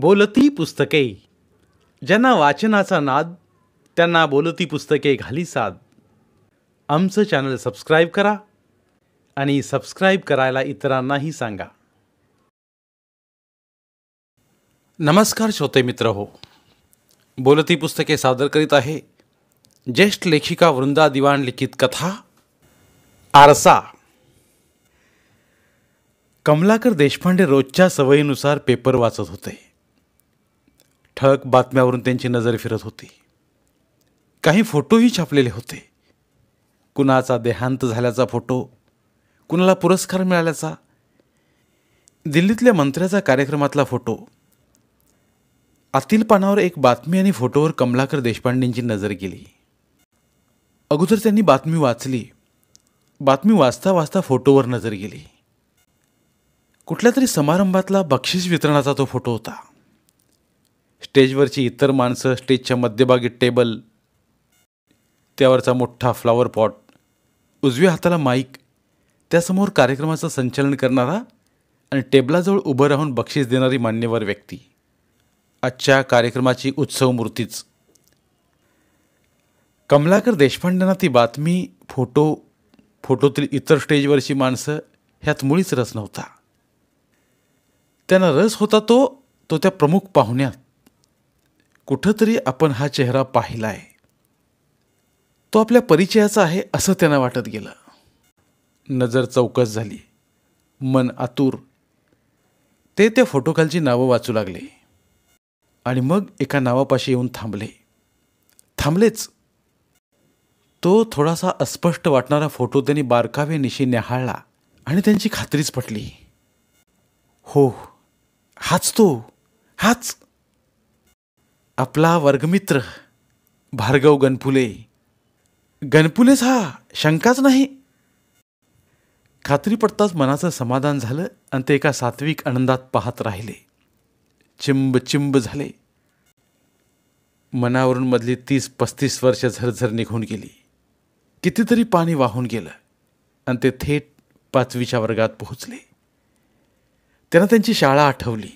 बोलती पुस्तके ज्यांना वाचनाचा नाद त्यांना बोलती पुस्तके घाली साद आमचं चॅनल सबस्क्राईब करा आणि सबस्क्राईब करायला इतरांनाही सांगा नमस्कार श्रोते मित्र हो बोलती पुस्तके सादर करीत आहे ज्येष्ठ लेखिका वृंदा दिवाण लिखित कथा आरसा कमलाकर देशपांडे रोजच्या सवयीनुसार पेपर वाचत होते ठळक बातम्यावरून त्यांची नजर फिरत होती काही फोटोही छापलेले होते कुणाचा देहांत झाल्याचा फोटो कुणाला पुरस्कार मिळाल्याचा दिल्लीतल्या मंत्र्याचा कार्यक्रमातला फोटो आतील पानावर एक बातमी आणि फोटोवर कमलाकर देशपांडेंची नजर गेली अगोदर त्यांनी बातमी वाचली बातमी वाचता वाचता फोटोवर नजर गेली कुठल्या तरी समारंभातला बक्षीस वितरणाचा तो फोटो होता स्टेजवरची इतर माणसं स्टेजच्या मध्यभागी टेबल त्यावरचा मोठा फ्लॉवर पॉट उजव्या हाताला माईक त्यासमोर कार्यक्रमाचं संचालन करणारा आणि टेबलाजवळ उभं राहून बक्षीस देणारी मान्यवर व्यक्ती आजच्या कार्यक्रमाची उत्सव मूर्तीच कमलाकर देशपांडेंना ती बातमी फोटो फोटोतील इतर स्टेजवरची माणसं ह्यात मुळीच रस नव्हता त्यांना रस होता तो तो त्या प्रमुख पाहुण्यात कुठंतरी आपण हा चेहरा पाहिलाय तो आपल्या परिचयाचा आहे असं त्यांना वाटत गेलं नजर चौकस झाली मन आतूर ते त्या फोटोखालची नावं वाचू लागले आणि मग एका नावापाशी येऊन थांबले थांबलेच तो थोडासा अस्पष्ट वाटणारा फोटो त्यांनी निशी न्याहाळला आणि त्यांची खात्रीच पटली हो हाच तो हाच आपला वर्गमित्र भार्गव गणपुले गणफुलेच हा शंकाच नाही खात्री पडताच मनाचं समाधान झालं आणि ते एका सात्विक आनंदात पाहत राहिले चिंब चिंब झाले मनावरून मधली तीस पस्तीस वर्ष झरझर निघून गेली कितीतरी पाणी वाहून गेलं आणि ते थेट पाचवीच्या वर्गात पोहोचले त्यांना त्यांची शाळा आठवली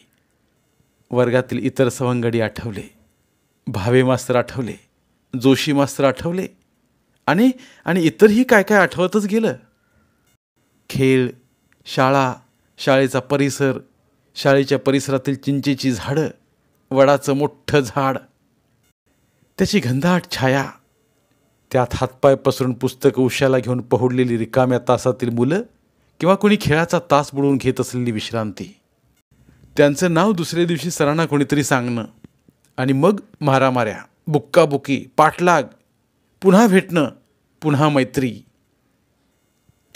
वर्गातील इतर सवंगडी आठवले भावे मास्तर आठवले जोशी मास्तर आठवले आणि आणि इतरही काय काय आठवतच गेलं खेळ शाळा शाळेचा परिसर शाळेच्या परिसरातील चिंचेची झाडं वडाचं मोठं झाड त्याची घंधाट छाया त्यात हातपाय पसरून पुस्तकं उश्याला घेऊन पहुडलेली रिकाम्या तासातील मुलं किंवा कोणी खेळाचा तास बुडवून घेत असलेली विश्रांती त्यांचं नाव दुसऱ्या दिवशी सरांना कोणीतरी सांगणं आणि मग मारामाऱ्या बुक्काबुकी पाठलाग पुन्हा भेटणं पुन्हा मैत्री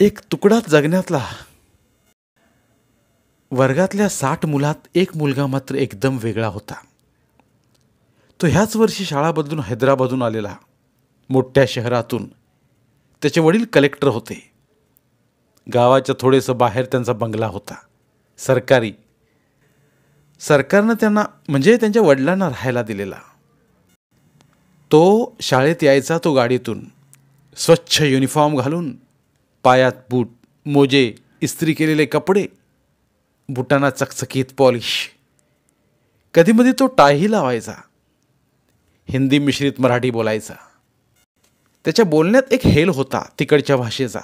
एक तुकडा जगण्यातला वर्गातल्या साठ मुलात एक मुलगा मात्र एकदम वेगळा होता तो ह्याच वर्षी शाळा बदलून हैदराबादून आलेला मोठ्या शहरातून त्याचे वडील कलेक्टर होते गावाच्या थोडेसं बाहेर त्यांचा बंगला होता सरकारी सरकारनं त्यांना म्हणजे त्यांच्या वडिलांना राहायला दिलेला तो शाळेत यायचा तो गाडीतून स्वच्छ युनिफॉर्म घालून पायात बूट मोजे इस्त्री केलेले कपडे बुटांना चकचकीत पॉलिश कधीमधी तो टाही लावायचा हिंदी मिश्रित मराठी बोलायचा त्याच्या बोलण्यात एक हेल होता तिकडच्या भाषेचा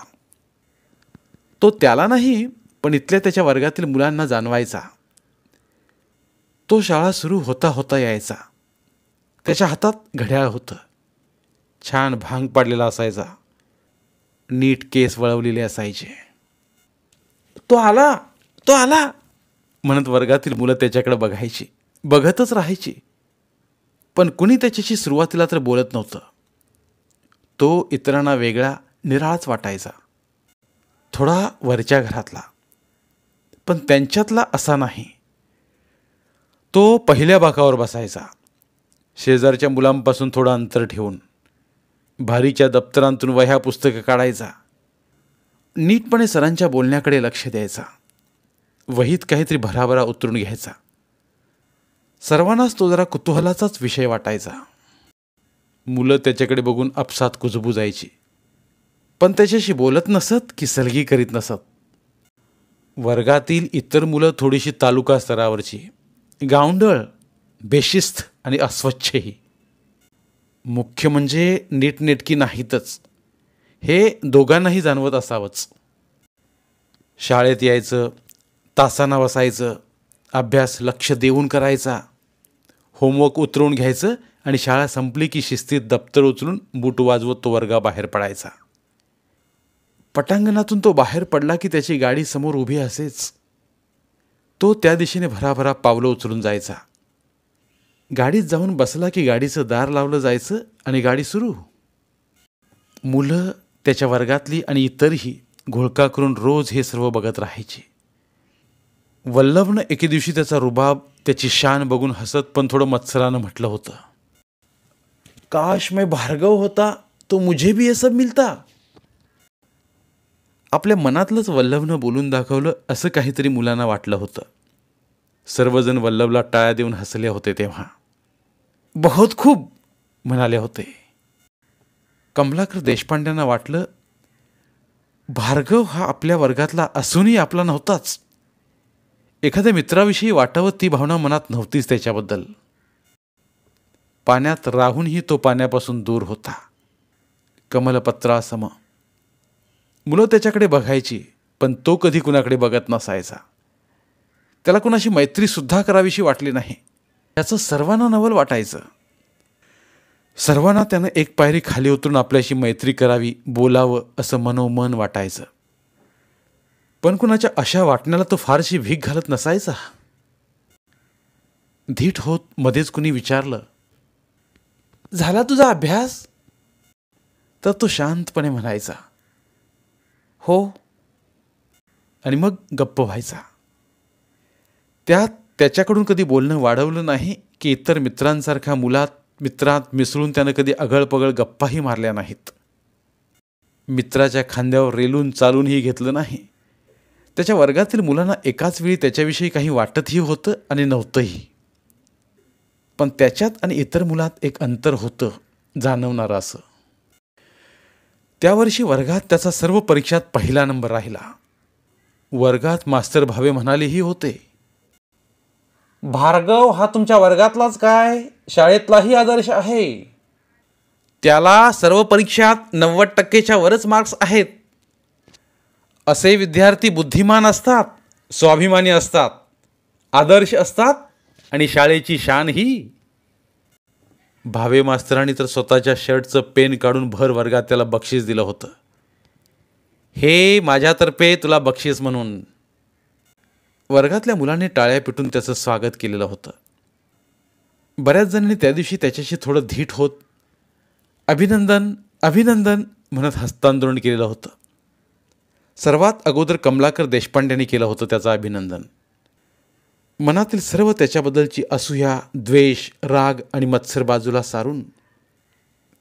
तो त्याला नाही पण इथल्या त्याच्या वर्गातील मुलांना जाणवायचा तो शाळा सुरू होता होता यायचा त्याच्या हातात घड्याळ होतं छान भांग पाडलेला असायचा नीट केस वळवलेले असायचे तो आला तो आला म्हणत वर्गातील मुलं त्याच्याकडे बघायची बघतच राहायची पण कुणी त्याच्याशी सुरुवातीला तर बोलत नव्हतं तो इतरांना वेगळा निराळाच वाटायचा थोडा वरच्या घरातला पण त्यांच्यातला असा नाही तो पहिल्या बाकावर बसायचा शेजारच्या मुलांपासून थोडं अंतर ठेवून भारीच्या दप्तरांतून वह्या पुस्तकं काढायचा नीटपणे सरांच्या बोलण्याकडे लक्ष द्यायचा वहीत काहीतरी भराभरा उतरून घ्यायचा सर्वांनाच तो जरा कुतूहलाचाच विषय वाटायचा मुलं त्याच्याकडे बघून अपसात कुजबुजायची पण त्याच्याशी बोलत नसत की सलगी करीत नसत वर्गातील इतर मुलं थोडीशी तालुका स्तरावरची गावंडळ बेशिस्त आणि अस्वच्छही मुख्य म्हणजे नीटनेटकी नाहीतच हे दोघांनाही जाणवत असावंच शाळेत यायचं तासांना बसायचं अभ्यास लक्ष देऊन करायचा होमवर्क उतरवून घ्यायचं आणि शाळा संपली की शिस्तीत दप्तर उचलून बूट वाजवत तो बाहेर पडायचा पटांगणातून तो बाहेर पडला की त्याची गाडी समोर उभी असेच तो त्या दिशेने भराभरा पावलं उचलून जायचा गाडीत जाऊन बसला की गाडीचं दार लावलं जायचं आणि गाडी सुरू मुलं त्याच्या वर्गातली आणि इतरही घोळका करून रोज हे सर्व बघत राहायचे वल्लभनं एके दिवशी त्याचा रुबाब त्याची शान बघून हसत पण थोडं मत्सरानं म्हटलं होतं काश मैं भार्गव होता तो मुझे भी ये सब मिलता आपल्या मनातलंच वल्लभनं बोलून दाखवलं असं काहीतरी मुलांना वाटलं होतं सर्वजण वल्लभला टाळ्या देऊन हसले होते तेव्हा बहुत खूप म्हणाले होते कमलाकर देशपांड्यांना वाटलं भार्गव हा आपल्या वर्गातला असूनही आपला नव्हताच एखाद्या मित्राविषयी वाटावं ती भावना मनात नव्हतीच त्याच्याबद्दल पाण्यात राहूनही तो पाण्यापासून दूर होता कमलपत्रासम मुलं त्याच्याकडे बघायची पण तो कधी कुणाकडे बघत नसायचा त्याला कुणाशी मैत्रीसुद्धा करावीशी वाटली नाही त्याचं सर्वांना नवल वाटायचं सर्वांना त्यानं एक पायरी खाली उतरून आपल्याशी मैत्री करावी बोलावं असं मनोमन वाटायचं पण कुणाच्या अशा वाटण्याला तो फारशी भीक घालत नसायचा धीट होत मध्येच कुणी विचारलं झाला तुझा अभ्यास तर तो शांतपणे म्हणायचा हो आणि मग गप्प व्हायचा त्यात त्याच्याकडून कधी बोलणं वाढवलं नाही की इतर मित्रांसारख्या मुलात मित्रात मिसळून त्यानं कधी अगळपगळ गप्पाही मारल्या नाहीत मित्राच्या खांद्यावर रेलून चालूनही घेतलं नाही त्याच्या वर्गातील मुलांना एकाच वेळी त्याच्याविषयी काही वाटतही होतं आणि नव्हतंही पण त्याच्यात आणि इतर मुलात एक अंतर होतं जाणवणारं असं त्या वर्षी वर्गात त्याचा सर्व परीक्षात पहिला नंबर राहिला वर्गात मास्तर भावे म्हणालेही होते भार्गव हा तुमच्या वर्गातलाच काय शाळेतलाही आदर्श आहे त्याला सर्व परीक्षात नव्वद टक्केच्या वरच मार्क्स आहेत असे विद्यार्थी बुद्धिमान असतात स्वाभिमानी असतात आदर्श असतात आणि शाळेची शान ही भावे मास्तरांनी तर स्वतःच्या शर्टचं पेन काढून भर वर्गात त्याला बक्षीस दिलं होतं हे माझ्यातर्फे तुला बक्षीस म्हणून वर्गातल्या मुलांनी टाळ्या पिटून त्याचं स्वागत केलेलं होतं बऱ्याच जणांनी त्या दिवशी त्याच्याशी थोडं धीट होत अभिनंदन अभिनंदन म्हणत हस्तांदोलन केलेलं होतं सर्वात अगोदर कमलाकर देशपांडेने केलं होतं त्याचं अभिनंदन मनातील सर्व त्याच्याबद्दलची असूया द्वेष राग आणि मत्सर बाजूला सारून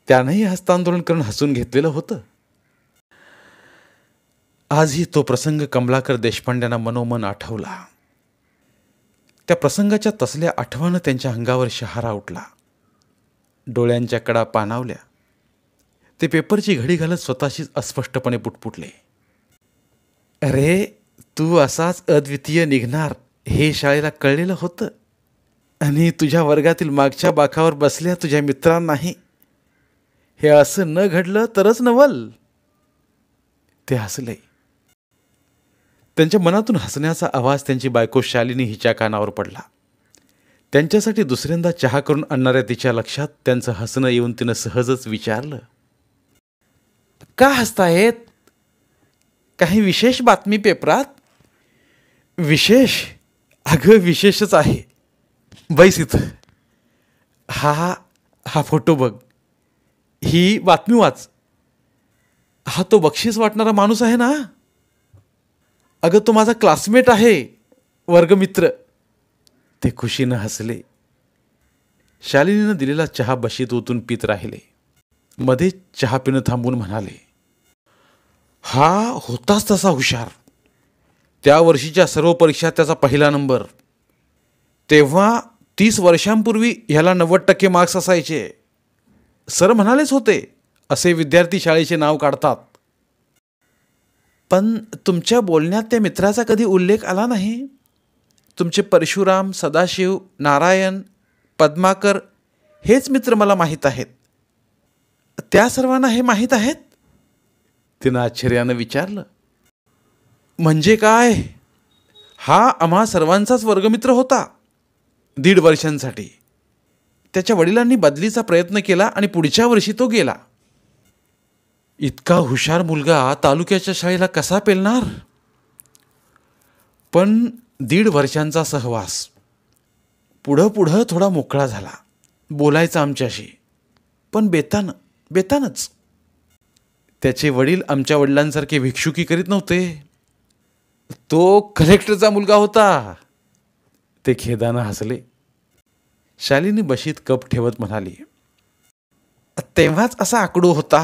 त्यानंही हस्तांदोलन करून हसून घेतलेलं होतं आजही तो प्रसंग कमलाकर देशपांड्यांना मनोमन आठवला त्या प्रसंगाच्या तसल्या आठवणं त्यांच्या अंगावर शहारा उठला डोळ्यांच्या कडा पानावल्या ते पेपरची घडी घालत स्वतःशीच अस्पष्टपणे पुटपुटले अरे तू असाच अद्वितीय निघणार हे शाळेला कळलेलं होतं आणि तुझ्या वर्गातील मागच्या बाकावर बसल्या तुझ्या मित्रांनाही हे असं न घडलं तरच नवल ते हसले त्यांच्या मनातून हसण्याचा आवाज त्यांची बायको शालिनी हिच्या कानावर पडला त्यांच्यासाठी दुसऱ्यांदा चहा करून आणणाऱ्या तिच्या लक्षात त्यांचं हसणं येऊन तिनं सहजच विचारलं का हसतायत काही विशेष बातमी पेपरात विशेष अगं विशेषच आहे बैस इथं हा हा फोटो बघ ही बातमी वाच हा तो बक्षीस वाटणारा माणूस आहे ना अगं तो माझा क्लासमेट आहे वर्गमित्र ते खुशीनं हसले शालिनीनं दिलेला चहा बशीत ओतून पित राहिले मध्ये चहा पिणं थांबून म्हणाले हा होताच तसा हुशार त्या वर्षीच्या सर्व परीक्षा त्याचा पहिला नंबर तेव्हा तीस वर्षांपूर्वी ह्याला नव्वद टक्के मार्क्स असायचे सर म्हणालेच होते असे विद्यार्थी शाळेचे नाव काढतात पण तुमच्या बोलण्यात त्या मित्राचा कधी उल्लेख आला नाही तुमचे परशुराम सदाशिव नारायण पद्माकर हेच मित्र मला माहीत आहेत त्या सर्वांना हे माहीत आहेत तिनं आश्चर्यानं विचारलं म्हणजे काय हा आम्हा सर्वांचाच वर्गमित्र होता दीड वर्षांसाठी त्याच्या वडिलांनी बदलीचा प्रयत्न केला आणि पुढच्या वर्षी तो गेला इतका हुशार मुलगा तालुक्याच्या शाळेला कसा पेलणार पण दीड वर्षांचा सहवास पुढं पुढं थोडा मोकळा झाला बोलायचा आमच्याशी पण बेतान बेतानच त्याचे वडील आमच्या वडिलांसारखे भिक्षुकी करीत नव्हते तो कलेक्टरचा मुलगा होता ते खेदानं हसले शालिनी बशीत कप ठेवत म्हणाली तेव्हाच असा आकडू होता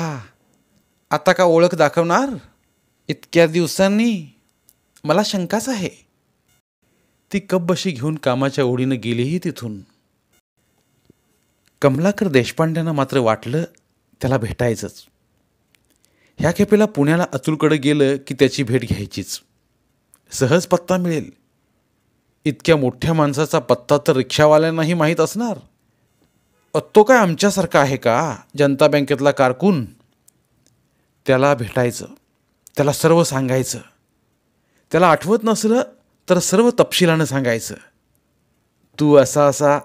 आता का ओळख दाखवणार इतक्या दिवसांनी मला शंकाच आहे ती कप बशी घेऊन कामाच्या ओढीनं गेलीही तिथून कमलाकर देशपांड्यांना मात्र वाटलं त्याला भेटायचंच ह्या खेपेला पुण्याला अतुलकडे गेलं की त्याची भेट घ्यायचीच सहज पत्ता मिळेल इतक्या मोठ्या माणसाचा पत्ता तर रिक्षावाल्यांनाही माहीत असणार तो काय आमच्यासारखा आहे का जनता बँकेतला कारकून त्याला भेटायचं त्याला सर्व सांगायचं त्याला आठवत नसलं तर सर्व तपशिलानं सांगायचं तू असा असा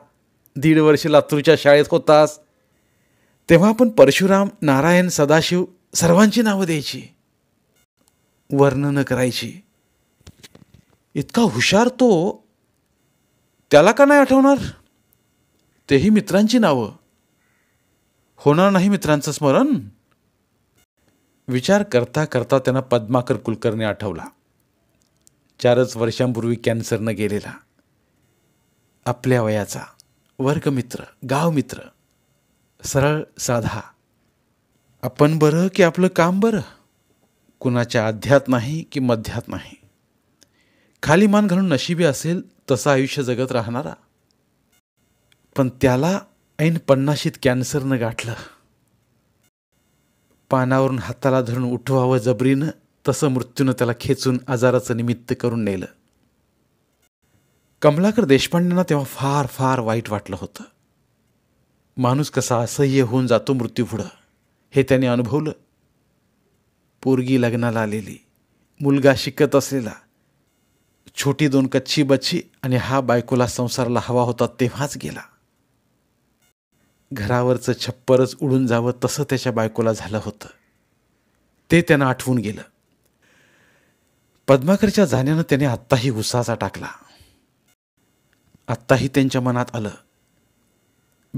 दीड वर्ष लातूरच्या शाळेत होतास तेव्हा आपण परशुराम नारायण सदाशिव सर्वांची नावं द्यायची वर्णनं करायची इतका हुशार तो त्याला का नाही आठवणार तेही मित्रांची नावं होणार नाही मित्रांचं स्मरण विचार करता करता त्यांना पद्माकर कुलकर्णी आठवला चारच वर्षांपूर्वी कॅन्सरनं गेलेला आपल्या वयाचा वर्गमित्र गावमित्र सरळ साधा आपण बरं की आपलं काम बरं कुणाच्या अध्यात नाही की मध्यात नाही खाली मान घालून नशिबी असेल तसं आयुष्य जगत राहणारा पण त्याला ऐन पन्नाशीत कॅन्सरनं गाठलं पानावरून हाताला धरून उठवावं जबरीनं तसं मृत्यूनं त्याला खेचून आजाराचं निमित्त करून नेलं कमलाकर देशपांडेंना तेव्हा फार फार वाईट वाटलं होतं माणूस कसा असह्य होऊन जातो मृत्यू पुढं हे त्याने अनुभवलं पोरगी लग्नाला आलेली मुलगा शिकत असलेला छोटी दोन कच्ची बच्ची आणि हा बायकोला संसारला हवा होता तेव्हाच गेला घरावरचं छप्परच उडून जावं तसं त्याच्या बायकोला झालं होतं ते त्यानं आठवून गेलं पद्माकरच्या जाण्यानं त्याने आत्ताही उसाचा टाकला आत्ताही त्यांच्या मनात आलं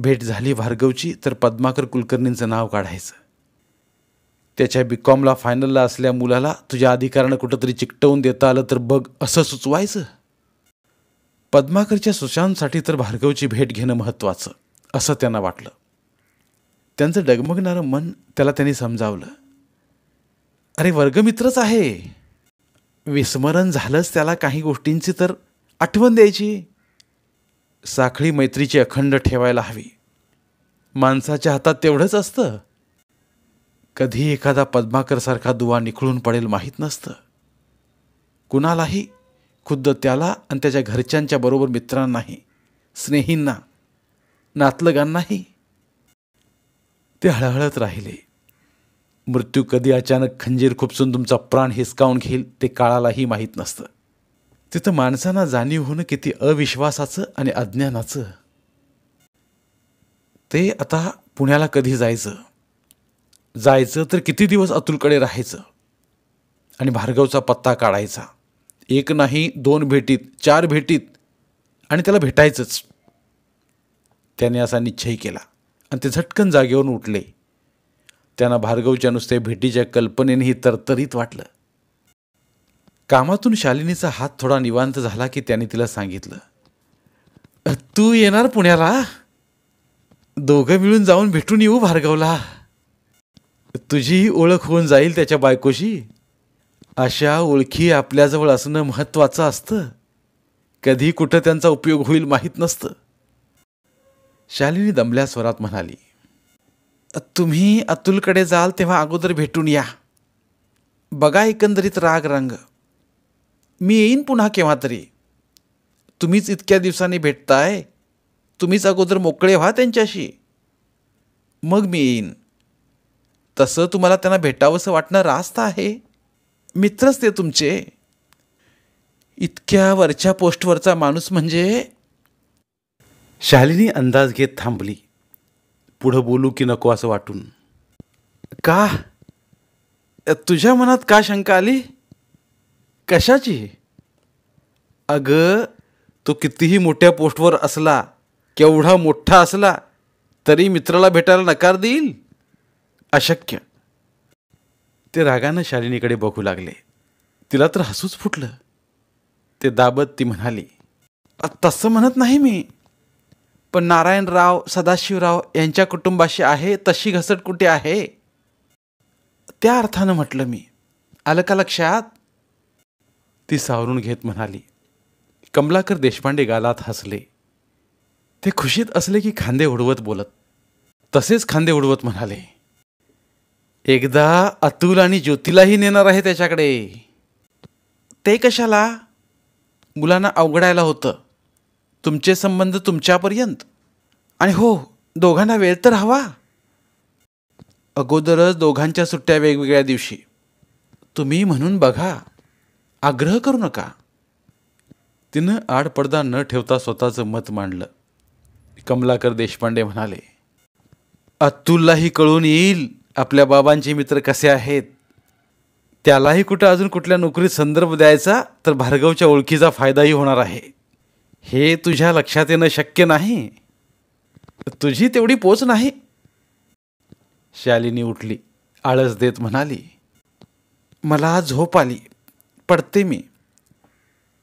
भेट झाली भार्गवची तर पद्माकर कुलकर्णींचं नाव काढायचं त्याच्या बी कॉमला फायनलला असल्या मुलाला तुझ्या अधिकारानं कुठंतरी चिकटवून देता आलं तर बघ असं सुचवायचं पद्माकरच्या सुशांतसाठी तर भार्गवची भेट घेणं महत्त्वाचं असं त्यांना वाटलं त्यांचं डगमगणारं मन त्याला त्यांनी समजावलं अरे वर्गमित्रच आहे विस्मरण झालंच त्याला काही गोष्टींची तर आठवण द्यायची साखळी मैत्रीची अखंड ठेवायला हवी माणसाच्या हातात तेवढंच असतं कधी एखादा पद्माकरसारखा दुवा निखळून पडेल माहीत नसतं कुणालाही खुद्द त्याला आणि त्याच्या घरच्यांच्या बरोबर मित्रांनाही स्नेहींना नातलगांनाही ते हळहळत राहिले मृत्यू कधी अचानक खंजीर खुपसून तुमचा प्राण हिसकावून घेईल ते काळालाही माहीत नसतं तिथं माणसांना जाणीव होणं किती अविश्वासाचं आणि अज्ञानाचं ते आता पुण्याला कधी जायचं जायचं तर किती दिवस अतुलकडे राहायचं आणि भार्गवचा पत्ता काढायचा एक नाही दोन भेटीत चार भेटीत आणि त्याला भेटायचंच त्याने असा निश्चय केला आणि ते झटकन जागेवरून उठले त्यांना भार्गवच्या नुसते भेटीच्या कल्पनेनेही तरतरीत वाटलं कामातून शालिनीचा हात थोडा निवांत झाला की त्याने तिला सांगितलं तू येणार पुण्याला दोघं मिळून जाऊन भेटून येऊ भार्गवला तुझीही ओळख होऊन जाईल त्याच्या बायकोशी अशा ओळखी आपल्याजवळ असणं महत्त्वाचं असतं कधी कुठं त्यांचा उपयोग होईल माहीत नसतं शालिनी दमल्या स्वरात म्हणाली तुम्ही अतुलकडे जाल तेव्हा अगोदर भेटून या बघा एकंदरीत राग रंग मी येईन पुन्हा केव्हा तरी तुम्हीच इतक्या दिवसांनी भेटताय तुम्हीच अगोदर मोकळे व्हा त्यांच्याशी मग मी येईन तसं तुम्हाला त्यांना भेटावंसं वाटणं रास्त आहे मित्रच ते तुमचे इतक्या वरच्या पोस्टवरचा माणूस म्हणजे शालिनी अंदाज घेत थांबली पुढं बोलू की नको असं वाटून का तुझ्या मनात का शंका आली कशाची अगं तो कितीही मोठ्या पोस्टवर असला केवढा मोठा असला तरी मित्राला भेटायला नकार देईल अशक्य ते रागानं शालिनीकडे बघू लागले तिला तर हसूच फुटलं ते दाबत ती म्हणाली तसं म्हणत नाही मी पण नारायणराव सदाशिवराव यांच्या कुटुंबाशी आहे तशी घसट कुठे आहे त्या अर्थानं म्हटलं मी आलं का लक्षात ती सावरून घेत म्हणाली कमलाकर देशपांडे गालात हसले ते खुशीत असले की खांदे उडवत बोलत तसेच खांदे उडवत म्हणाले एकदा अतुल आणि ज्योतीलाही नेणार आहे त्याच्याकडे ते कशाला मुलांना अवघडायला होतं तुमचे संबंध तुमच्यापर्यंत आणि हो दोघांना वेळ तर हवा अगोदरच दोघांच्या सुट्ट्या वेगवेगळ्या दिवशी तुम्ही म्हणून बघा आग्रह करू नका तिनं आडपडदा न ठेवता स्वतःचं मत मांडलं कमलाकर देशपांडे म्हणाले अतुललाही कळून येईल आपल्या बाबांचे मित्र कसे आहेत त्यालाही कुठं अजून कुठल्या नोकरीत संदर्भ द्यायचा तर भार्गवच्या ओळखीचा फायदाही होणार आहे हे तुझ्या लक्षात येणं शक्य नाही तुझी तेवढी पोच नाही शालिनी उठली आळस देत म्हणाली मला झोप आली पडते मी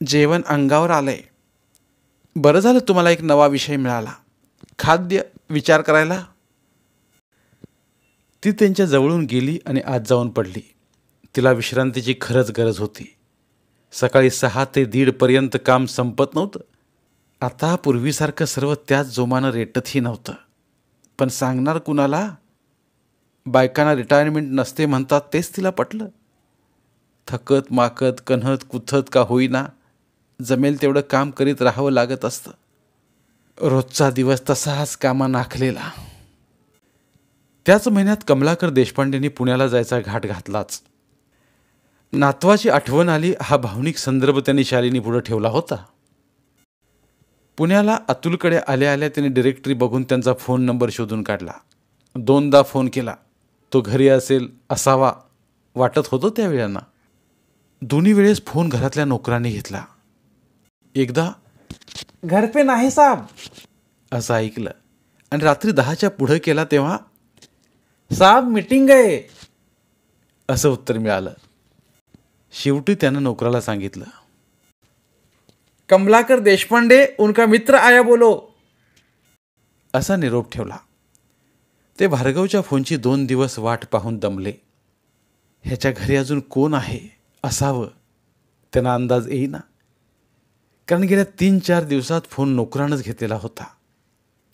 जेवण अंगावर आलंय बरं झालं तुम्हाला एक नवा विषय मिळाला खाद्य विचार करायला ती त्यांच्या जवळून गेली आणि आत जाऊन पडली तिला विश्रांतीची खरंच गरज होती सकाळी सहा ते दीडपर्यंत काम संपत नव्हतं आता पूर्वीसारखं सर्व त्याच जोमानं रेटतही नव्हतं पण सांगणार कुणाला बायकांना रिटायरमेंट नसते म्हणतात तेच तिला पटलं थकत माकत कन्हत कुथत का होईना जमेल तेवढं काम करीत राहावं लागत असतं रोजचा दिवस तसाच कामा नाखलेला त्याच महिन्यात कमलाकर देशपांडेंनी पुण्याला जायचा घाट घातलाच नातवाची आठवण आली हा भावनिक संदर्भ त्यांनी शालीनी पुढे ठेवला होता पुण्याला अतुलकडे आल्या आल्या त्याने डिरेक्टरी बघून त्यांचा फोन नंबर शोधून काढला दोनदा फोन केला तो घरी असेल असावा वाटत होतो त्यावेळेला दोन्ही वेळेस फोन घरातल्या नोकरांनी घेतला एकदा घरपे नाही साहेब असं ऐकलं आणि रात्री दहाच्या पुढं केला तेव्हा साब मिटिंग आहे असं उत्तर मिळालं शेवटी त्यानं नोकराला सांगितलं कमलाकर देशपांडे उनका मित्र आया बोलो असा निरोप ठेवला ते भार्गवच्या फोनची दोन दिवस वाट पाहून दमले ह्याच्या घरी अजून कोण आहे असावं त्यांना अंदाज येईना कारण गेल्या तीन चार दिवसात फोन नोकरानंच घेतलेला होता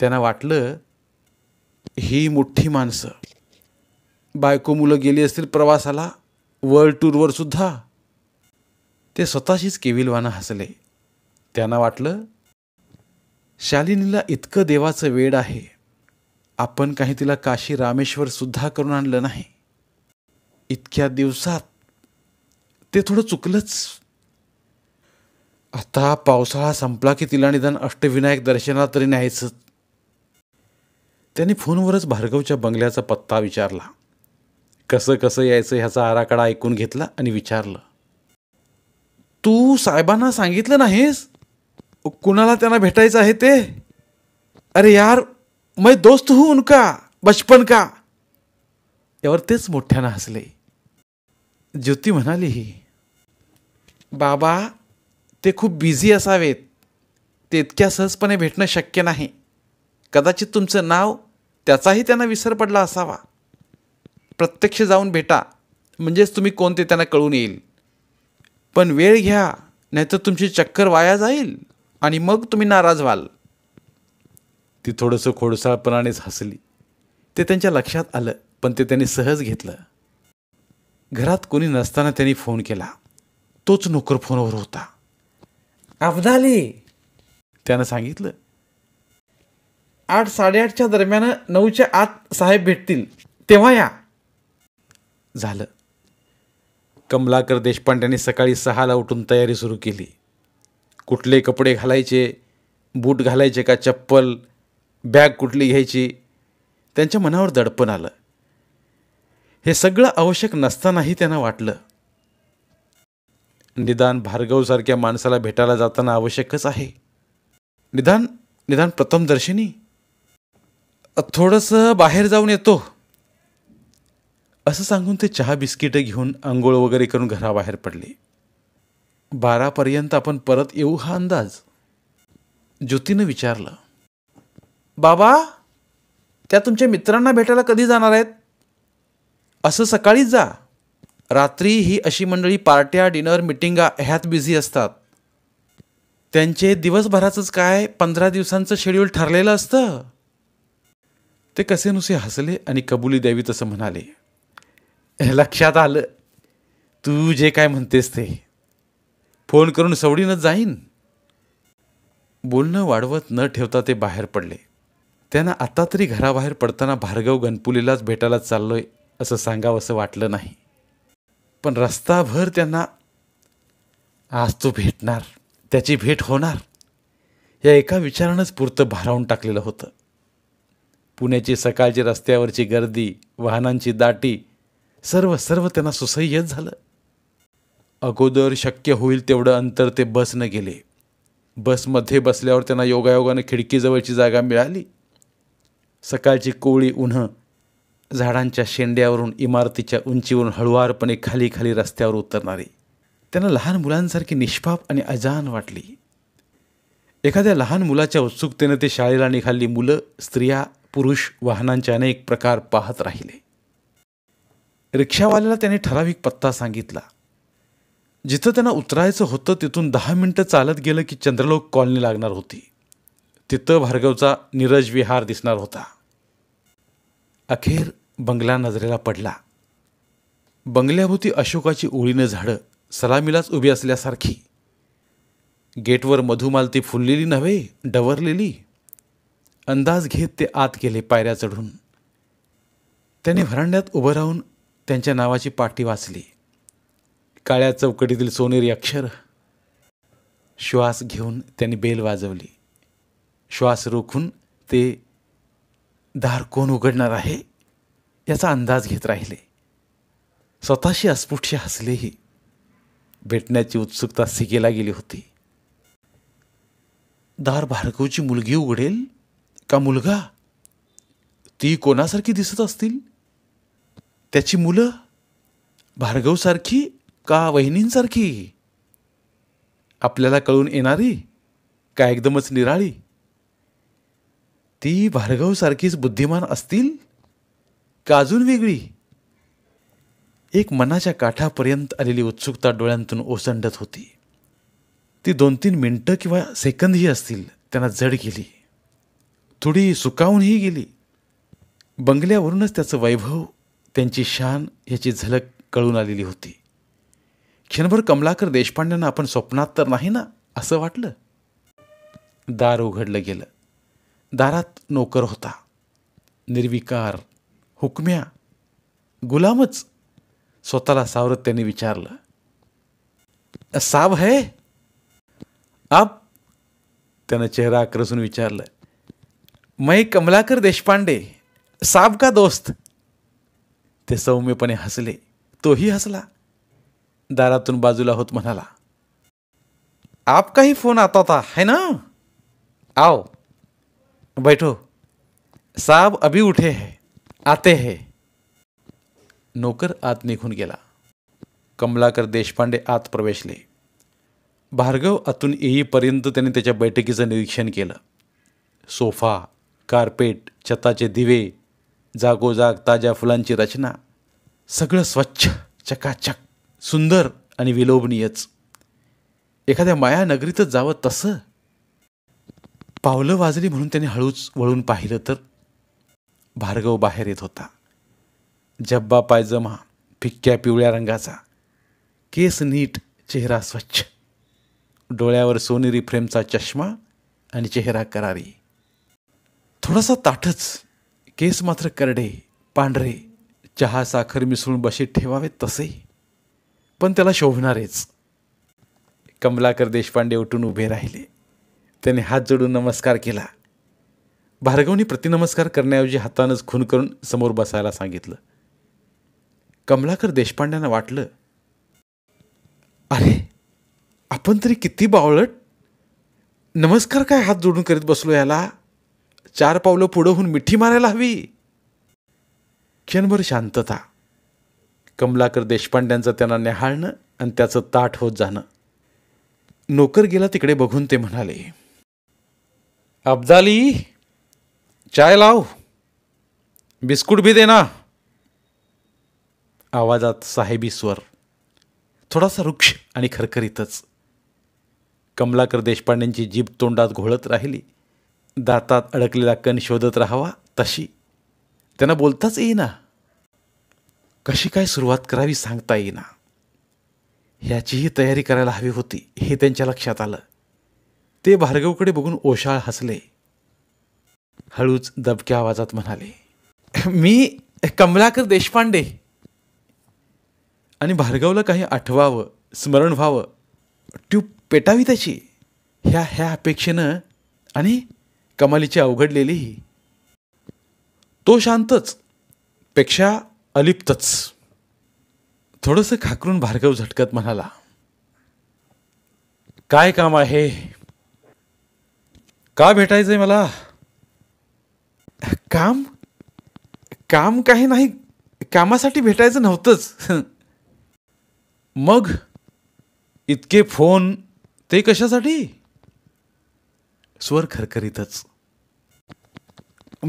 त्यांना वाटलं ही मोठी माणसं बायको मुलं गेली असतील प्रवासाला वर्ल्ड टूरवर सुद्धा ते स्वतःशीच केविलवानं हसले त्यांना वाटलं शालिनीला इतकं देवाचं वेड आहे आपण काही तिला काशी रामेश्वर सुद्धा करून आणलं नाही इतक्या दिवसात ते थोडं चुकलंच आता पावसाळा संपला की तिला निदान अष्टविनायक दर्शनाला तरी न्यायचं त्यांनी फोनवरच भार्गवच्या बंगल्याचा पत्ता विचारला कसं कसं यायचं ह्याचा आराखडा ऐकून घेतला आणि विचारलं तू साहेबांना सांगितलं नाहीस कुणाला त्यांना भेटायचं आहे ते अरे यार मै दोस्त हूं का बचपन का यावर तेच मोठ्यानं हसले ज्योती म्हणाली बाबा ते खूप बिझी असावेत ते इतक्या सहजपणे भेटणं शक्य नाही कदाचित तुमचं नाव त्याचाही त्यांना विसर पडला असावा प्रत्यक्ष जाऊन भेटा म्हणजेच तुम्ही कोणते त्यांना कळून येईल पण वेळ घ्या नाहीतर तुमची चक्कर वाया जाईल आणि मग तुम्ही नाराज व्हाल ती थोडंसं खोडसाळपणानेच हसली ते त्यांच्या लक्षात आलं पण ते त्यांनी सहज घेतलं घरात कोणी नसताना त्यांनी फोन केला तोच नोकर फोनवर होता अब्दाली त्यानं सांगितलं आठ साडेआठच्या दरम्यान नऊच्या आत साहेब भेटतील तेव्हा या झालं कमलाकर देशपांड्यांनी सकाळी सहाला उठून तयारी सुरू केली कुठले कपडे घालायचे बूट घालायचे का चप्पल बॅग कुठली घ्यायची त्यांच्या मनावर दडपण आलं हे सगळं आवश्यक नसतानाही त्यांना वाटलं निदान भार्गवसारख्या माणसाला भेटायला जाताना आवश्यकच आहे निदान निदान प्रथमदर्शिनी थोडंसं बाहेर जाऊन येतो असं सांगून ते चहा बिस्किटं घेऊन आंघोळ वगैरे करून घराबाहेर पडले बारापर्यंत आपण परत येऊ हा अंदाज ज्योतीनं विचारलं बाबा त्या तुमच्या मित्रांना भेटायला कधी जाणार आहेत असं सकाळीच जा रात्री ही अशी मंडळी पार्ट्या डिनर मिटिंगा ह्यात बिझी असतात त्यांचे दिवसभराचंच काय पंधरा दिवसांचं शेड्यूल ठरलेलं असतं ते कसे नुसे हसले आणि कबुली द्यावी तसं म्हणाले लक्षात आलं तू जे काय म्हणतेस ते फोन करून सवडीनं जाईन बोलणं वाढवत न ठेवता ते बाहेर पडले त्यांना आता तरी घराबाहेर पडताना भार्गव गणपुलीलाच भेटायला चाललोय असं सांगावं असं वाटलं नाही पण रस्ताभर त्यांना आज तो भेटणार त्याची भेट होणार या एका विचारानंच पुरतं भारावून टाकलेलं होतं पुण्याची सकाळची रस्त्यावरची गर्दी वाहनांची दाटी सर्व सर्व त्यांना सुसह्यच झालं अगोदर शक्य होईल तेवढं अंतर ते बसनं गेले बसमध्ये बसल्यावर त्यांना योगायोगानं खिडकीजवळची जागा मिळाली सकाळची कोवळी उन्ह झाडांच्या शेंड्यावरून इमारतीच्या उंचीवरून हळुवारपणे खाली खाली रस्त्यावर उतरणारी त्यांना लहान मुलांसारखी निष्पाप आणि अजान वाटली एखाद्या लहान मुलाच्या उत्सुकतेनं ते शाळेला निघाली मुलं स्त्रिया पुरुष वाहनांचे अनेक प्रकार पाहत राहिले रिक्षावाल्याला त्याने ठराविक पत्ता सांगितला जिथं त्यांना उतरायचं होतं तिथून दहा मिनटं चालत गेलं की चंद्रलोक कॉलनी लागणार होती तिथं भार्गवचा नीरज विहार दिसणार होता अखेर बंगला नजरेला पडला बंगल्याभोवती अशोकाची ओळीनं झाडं सलामीलाच उभी असल्यासारखी गेटवर मधुमालती फुललेली नव्हे डवरलेली अंदाज घेत ते आत गेले पायऱ्या चढून त्याने भरांड्यात उभं राहून त्यांच्या नावाची पाठी वाचली काळ्या चौकटीतील सोनेरी अक्षर श्वास घेऊन त्यांनी बेल वाजवली श्वास रोखून ते दार कोण उघडणार आहे याचा अंदाज घेत राहिले स्वतःशी अस्फुटशी हसलेही भेटण्याची उत्सुकता सिकेला गेली होती दार भार्गवची मुलगी उघडेल का मुलगा ती कोणासारखी दिसत असतील त्याची मुलं भार्गवसारखी का वहिनींसारखी आपल्याला कळून येणारी का एकदमच निराळी ती भार्गवसारखीच बुद्धिमान असतील का अजून वेगळी एक मनाच्या काठापर्यंत आलेली उत्सुकता डोळ्यांतून ओसंडत होती ती दोन तीन मिनटं किंवा सेकंदही असतील त्यांना जड गेली थोडी सुकावूनही गेली बंगल्यावरूनच त्याचं वैभव त्यांची शान याची झलक कळून आलेली होती क्षणभर कमलाकर देशपांड्यांना आपण स्वप्नात तर नाही ना असं वाटलं दार उघडलं गेलं दारात नोकर होता निर्विकार हुकम्या गुलामच स्वतःला सावरत त्यांनी विचारलं साब है आप त्यानं चेहरा आक्रसून विचारलं मै कमलाकर देशपांडे साब का दोस्त ते सौम्यपणे हसले तोही हसला दारातून बाजूला होत म्हणाला काही फोन आता था है ना आओ बैठो साब अभी उठे है, आते है, नोकर आत निघून गेला कमलाकर देशपांडे आत प्रवेशले भार्गव आतून येईपर्यंत त्याने त्याच्या बैठकीचं निरीक्षण केलं सोफा कार्पेट छताचे दिवे जागोजाग ताज्या फुलांची रचना सगळं स्वच्छ चकाचक सुंदर आणि विलोभनीयच एखाद्या माया नगरीतच जावं तसं पावलं वाजली म्हणून त्याने हळूच वळून पाहिलं तर भार्गव बाहेर येत होता जब्बा पायजमा फिक्क्या पिवळ्या रंगाचा केस नीट चेहरा स्वच्छ डोळ्यावर सोनेरी फ्रेमचा चष्मा आणि चेहरा करारी थोडासा ताठच केस मात्र करडे पांढरे चहा साखर मिसळून बशीत ठेवावे तसे पण त्याला शोभणारेच कमलाकर देशपांडे उठून उभे राहिले त्याने हात जोडून नमस्कार केला भार्गवनी प्रतिनमस्कार करण्याऐवजी हातानंच खून करून समोर बसायला सांगितलं कमलाकर देशपांड्यांना वाटलं अरे आपण तरी किती बावळट नमस्कार काय हात जोडून करीत बसलो याला चार पावलं होऊन मिठी मारायला हवी क्षणभर शांतता कमलाकर देशपांड्यांचं त्यांना निहाळणं आणि त्याचं ताट होत जाणं नोकर गेला तिकडे बघून ते म्हणाले अब्दाली चाय लाव बिस्कुट भी देना आवाजात साहेबी स्वर थोडासा वृक्ष आणि खरखरीतच कमलाकर देशपांड्यांची जीभ तोंडात घोळत राहिली दातात अडकलेला कण शोधत राहावा तशी त्यांना बोलताच येईना कशी काय सुरुवात करावी सांगता येईना ह्याचीही तयारी करायला हवी होती हे त्यांच्या लक्षात आलं ते भार्गवकडे बघून ओशाळ हसले हळूच दबक्या आवाजात म्हणाले मी कमलाकर देशपांडे आणि भार्गवला काही आठवावं स्मरण व्हावं ट्यूब पेटावी त्याची ह्या ह्या अपेक्षेनं आणि कमालीची अवघडलेली तो शांतच पेक्षा अलिप्तच थोडंसं खाकरून भार्गव झटकत म्हणाला काय काम आहे का भेटायचंय मला काम काम काही नाही कामासाठी भेटायचं नव्हतंच मग इतके फोन ते कशासाठी स्वर खरखरीतच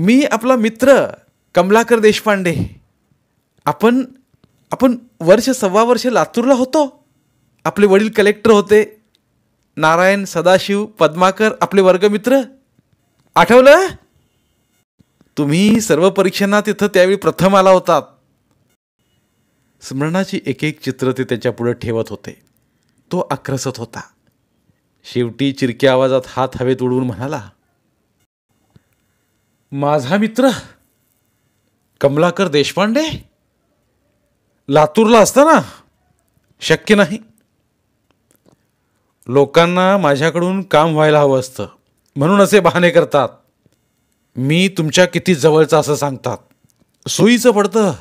मी आपला मित्र कमलाकर देशपांडे आपण आपण वर्ष सव्वा वर्ष लातूरला होतो आपले वडील कलेक्टर होते नारायण सदाशिव पद्माकर आपले वर्गमित्र आठवलं तुम्ही सर्व परीक्षांना तिथं त्यावेळी प्रथम आला होता स्मरणाची एक एक चित्र ते त्याच्यापुढे ठेवत होते तो आक्रसत होता शेवटी चिरक्या आवाजात हात हवेत उडवून म्हणाला माझा मित्र कमलाकर देशपांडे लातूरला ना शक्य नाही लोकांना माझ्याकडून काम व्हायला हवं असतं म्हणून असे बहाणे करतात मी तुमच्या किती जवळचं असं सांगतात सोयीचं पडतं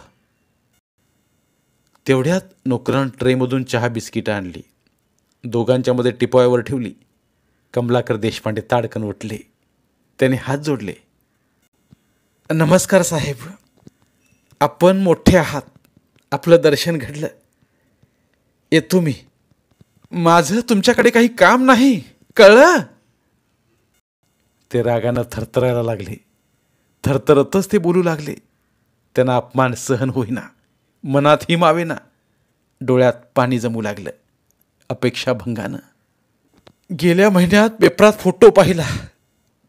तेवढ्यात नोकरान ट्रेमधून चहा बिस्किटं आणली दोघांच्यामध्ये टिपोयावर ठेवली कमलाकर देशपांडे ताडकन उठले त्याने हात जोडले नमस्कार साहेब आपण मोठे आहात आपलं दर्शन घडलं येतो मी माझं तुमच्याकडे काही काम नाही कळलं ते रागानं थरथरायला लागले थरथरतच ते बोलू लागले त्यांना अपमान सहन होईना मनात हिमावेना डोळ्यात पाणी जमू लागलं अपेक्षाभंगानं गेल्या महिन्यात पेपरात फोटो पाहिला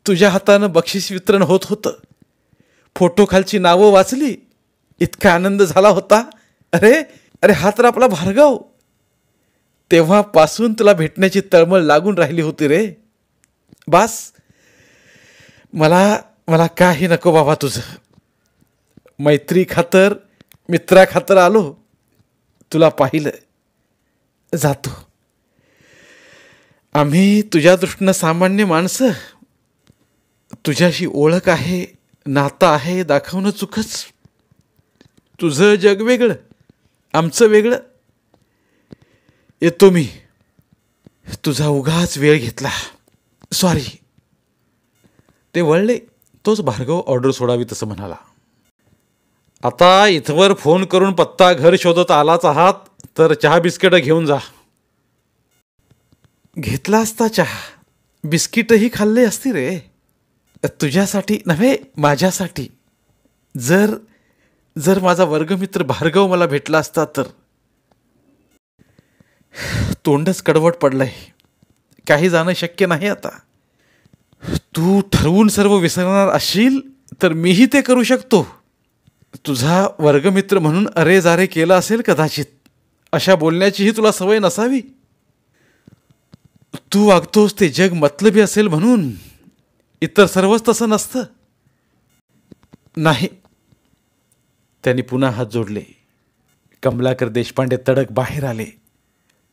तुझ्या हातानं बक्षीस वितरण होत होतं फोटो खालची नावं वाचली इतका आनंद झाला होता अरे अरे हा तर आपला भारगाव तेव्हापासून तुला भेटण्याची तळमळ लागून राहिली होती रे बास मला मला काही नको बाबा तुझं मैत्री खातर मित्रा खातर आलो तुला पाहिलं जातो आम्ही तुझ्या दृष्टीनं सामान्य माणसं तुझ्याशी ओळख आहे नातं आहे दाखवणं चुकच तुझं जग वेगळं आमचं वेगळं येतो मी तुझा उगाच वेळ घेतला सॉरी ते वळले तोच भार्गव ऑर्डर सोडावी तसं म्हणाला आता इथवर फोन करून पत्ता घर शोधत आलाच आहात तर चहा बिस्किटं घेऊन जा घेतला असता चहा बिस्किटही खाल्ले असती रे तुझ्यासाठी नव्हे माझ्यासाठी जर जर माझा वर्गमित्र भार्गव मला भेटला असता तर तोंडच कडवट पडलंय काही जाणं शक्य नाही आता तू ठरवून सर्व विसरणार असशील तर मीही ते करू शकतो तुझा वर्गमित्र म्हणून अरे जारे केला असेल कदाचित अशा बोलण्याचीही तुला सवय नसावी तू वागतोस ते जग मतलबी असेल म्हणून इतर सर्वच तसं नसतं नाही त्यांनी पुन्हा हात जोडले कमलाकर देशपांडे तडक बाहेर आले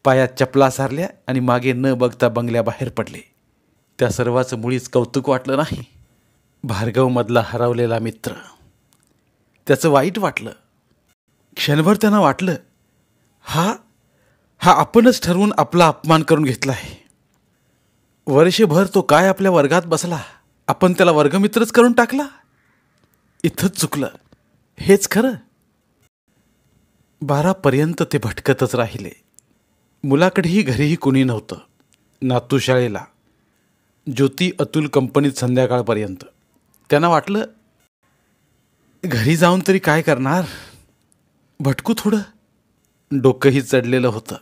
पायात चपला सारल्या आणि मागे न बघता बंगल्या बाहेर पडले त्या सर्वाचं मुळीच कौतुक वाटलं नाही भार्गवमधला हरवलेला मित्र त्याचं वाईट वाटलं क्षणभर त्यांना वाटलं हा हा आपणच ठरवून आपला अपमान करून घेतला आहे वर्षभर तो काय आपल्या वर्गात बसला आपण त्याला वर्गमित्रच करून टाकला इथंच चुकलं हेच खरं बारापर्यंत ते भटकतच राहिले मुलाकडेही घरीही कोणी नव्हतं नातू शाळेला ज्योती अतुल कंपनीत संध्याकाळपर्यंत त्यांना वाटलं घरी जाऊन तरी काय करणार भटकू थोडं डोकंही चढलेलं होतं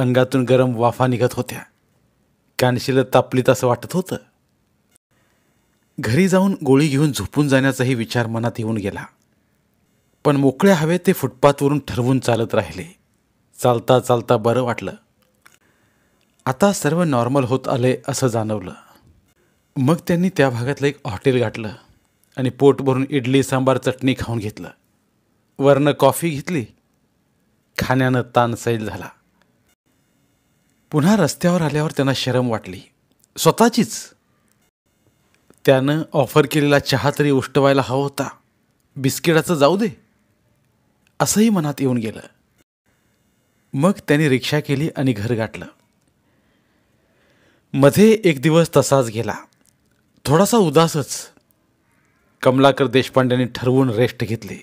अंगातून गरम वाफा निघत होत्या कानशिलं तापलीत असं वाटत होतं घरी जाऊन गोळी घेऊन झोपून जाण्याचाही विचार मनात येऊन गेला पण मोकळ्या हवे ते फुटपाथवरून ठरवून चालत राहिले चालता चालता बरं वाटलं आता सर्व नॉर्मल होत आले असं जाणवलं मग त्यांनी त्या भागातलं एक हॉटेल गाठलं आणि पोट भरून इडली सांबार चटणी खाऊन घेतलं वरनं कॉफी घेतली खाण्यानं ताण सैल झाला पुन्हा रस्त्यावर आल्यावर त्यांना शरम वाटली स्वतःचीच त्यानं ऑफर केलेला चहा तरी उष्टवायला हवा होता बिस्किटाचं जाऊ दे असंही मनात येऊन गेलं मग त्यांनी रिक्षा केली आणि घर गाठलं मध्ये एक दिवस तसाच गेला थोडासा उदासच कमलाकर देशपांडेने ठरवून रेस्ट घेतली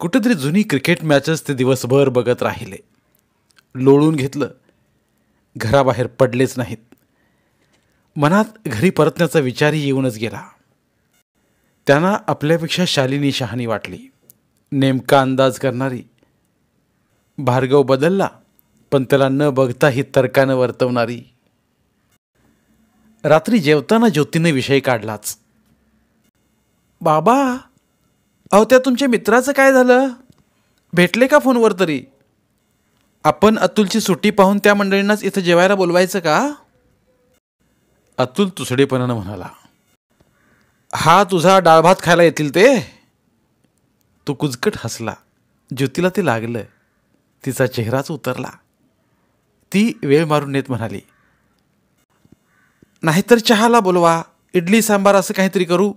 कुठेतरी जुनी क्रिकेट मॅचेस ते दिवसभर बघत राहिले लोळून घेतलं घराबाहेर पडलेच नाहीत मनात घरी परतण्याचा विचारही येऊनच गेला त्यांना आपल्यापेक्षा शालिनी शहाणी वाटली नेमका अंदाज करणारी भार्गव बदलला पण त्याला न बघता ही तर्कानं वर्तवणारी रात्री जेवताना ज्योतीने विषय काढलाच बाबा अहो त्या तुमच्या मित्राचं काय झालं भेटले का फोनवर तरी आपण अतुलची सुट्टी पाहून त्या मंडळींनाच इथं जेवायला बोलवायचं का अतुल तुसडेपणानं म्हणाला हा तुझा डाळभात खायला येतील ते तो कुजकट हसला ज्योतीला ते लागलं तिचा चेहराच उतरला ती वेळ मारून नेत म्हणाली नाहीतर चहाला बोलवा इडली सांबार असं काहीतरी करू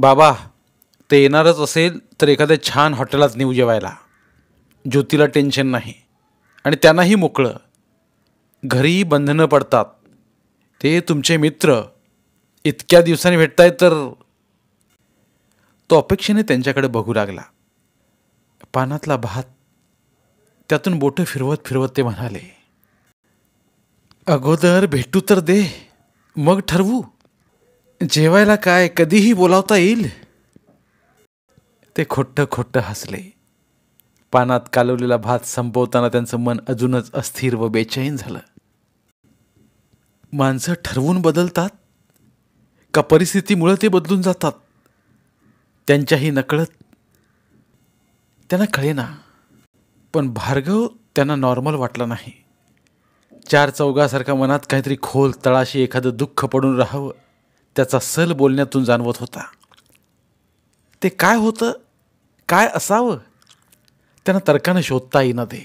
बाबा ते येणारच असेल तर एखाद्या छान हॉटेलात नेऊ जेवायला ज्योतीला टेन्शन नाही आणि त्यांनाही मोकळं घरी बंधनं पडतात ते तुमचे मित्र इतक्या दिवसांनी भेटतायत तर तो अपेक्षेने त्यांच्याकडे बघू लागला पानातला भात त्यातून बोटं फिरवत फिरवत ते म्हणाले अगोदर भेटू तर दे मग ठरवू जेवायला काय कधीही बोलावता येईल ते खोट्ट खोट्ट हसले पानात कालवलेला भात संपवताना त्यांचं मन अजूनच अस्थिर व बेचैन झालं माणसं ठरवून बदलतात का परिस्थितीमुळं ते बदलून जातात त्यांच्याही नकळत त्यांना कळेना पण भार्गव त्यांना नॉर्मल वाटला नाही चार चौघासारखा मनात काहीतरी खोल तळाशी एखादं दुःख पडून राहावं त्याचा सल बोलण्यातून जाणवत होता ते काय होतं काय असावं त्यांना तर्कानं शोधता येईना ते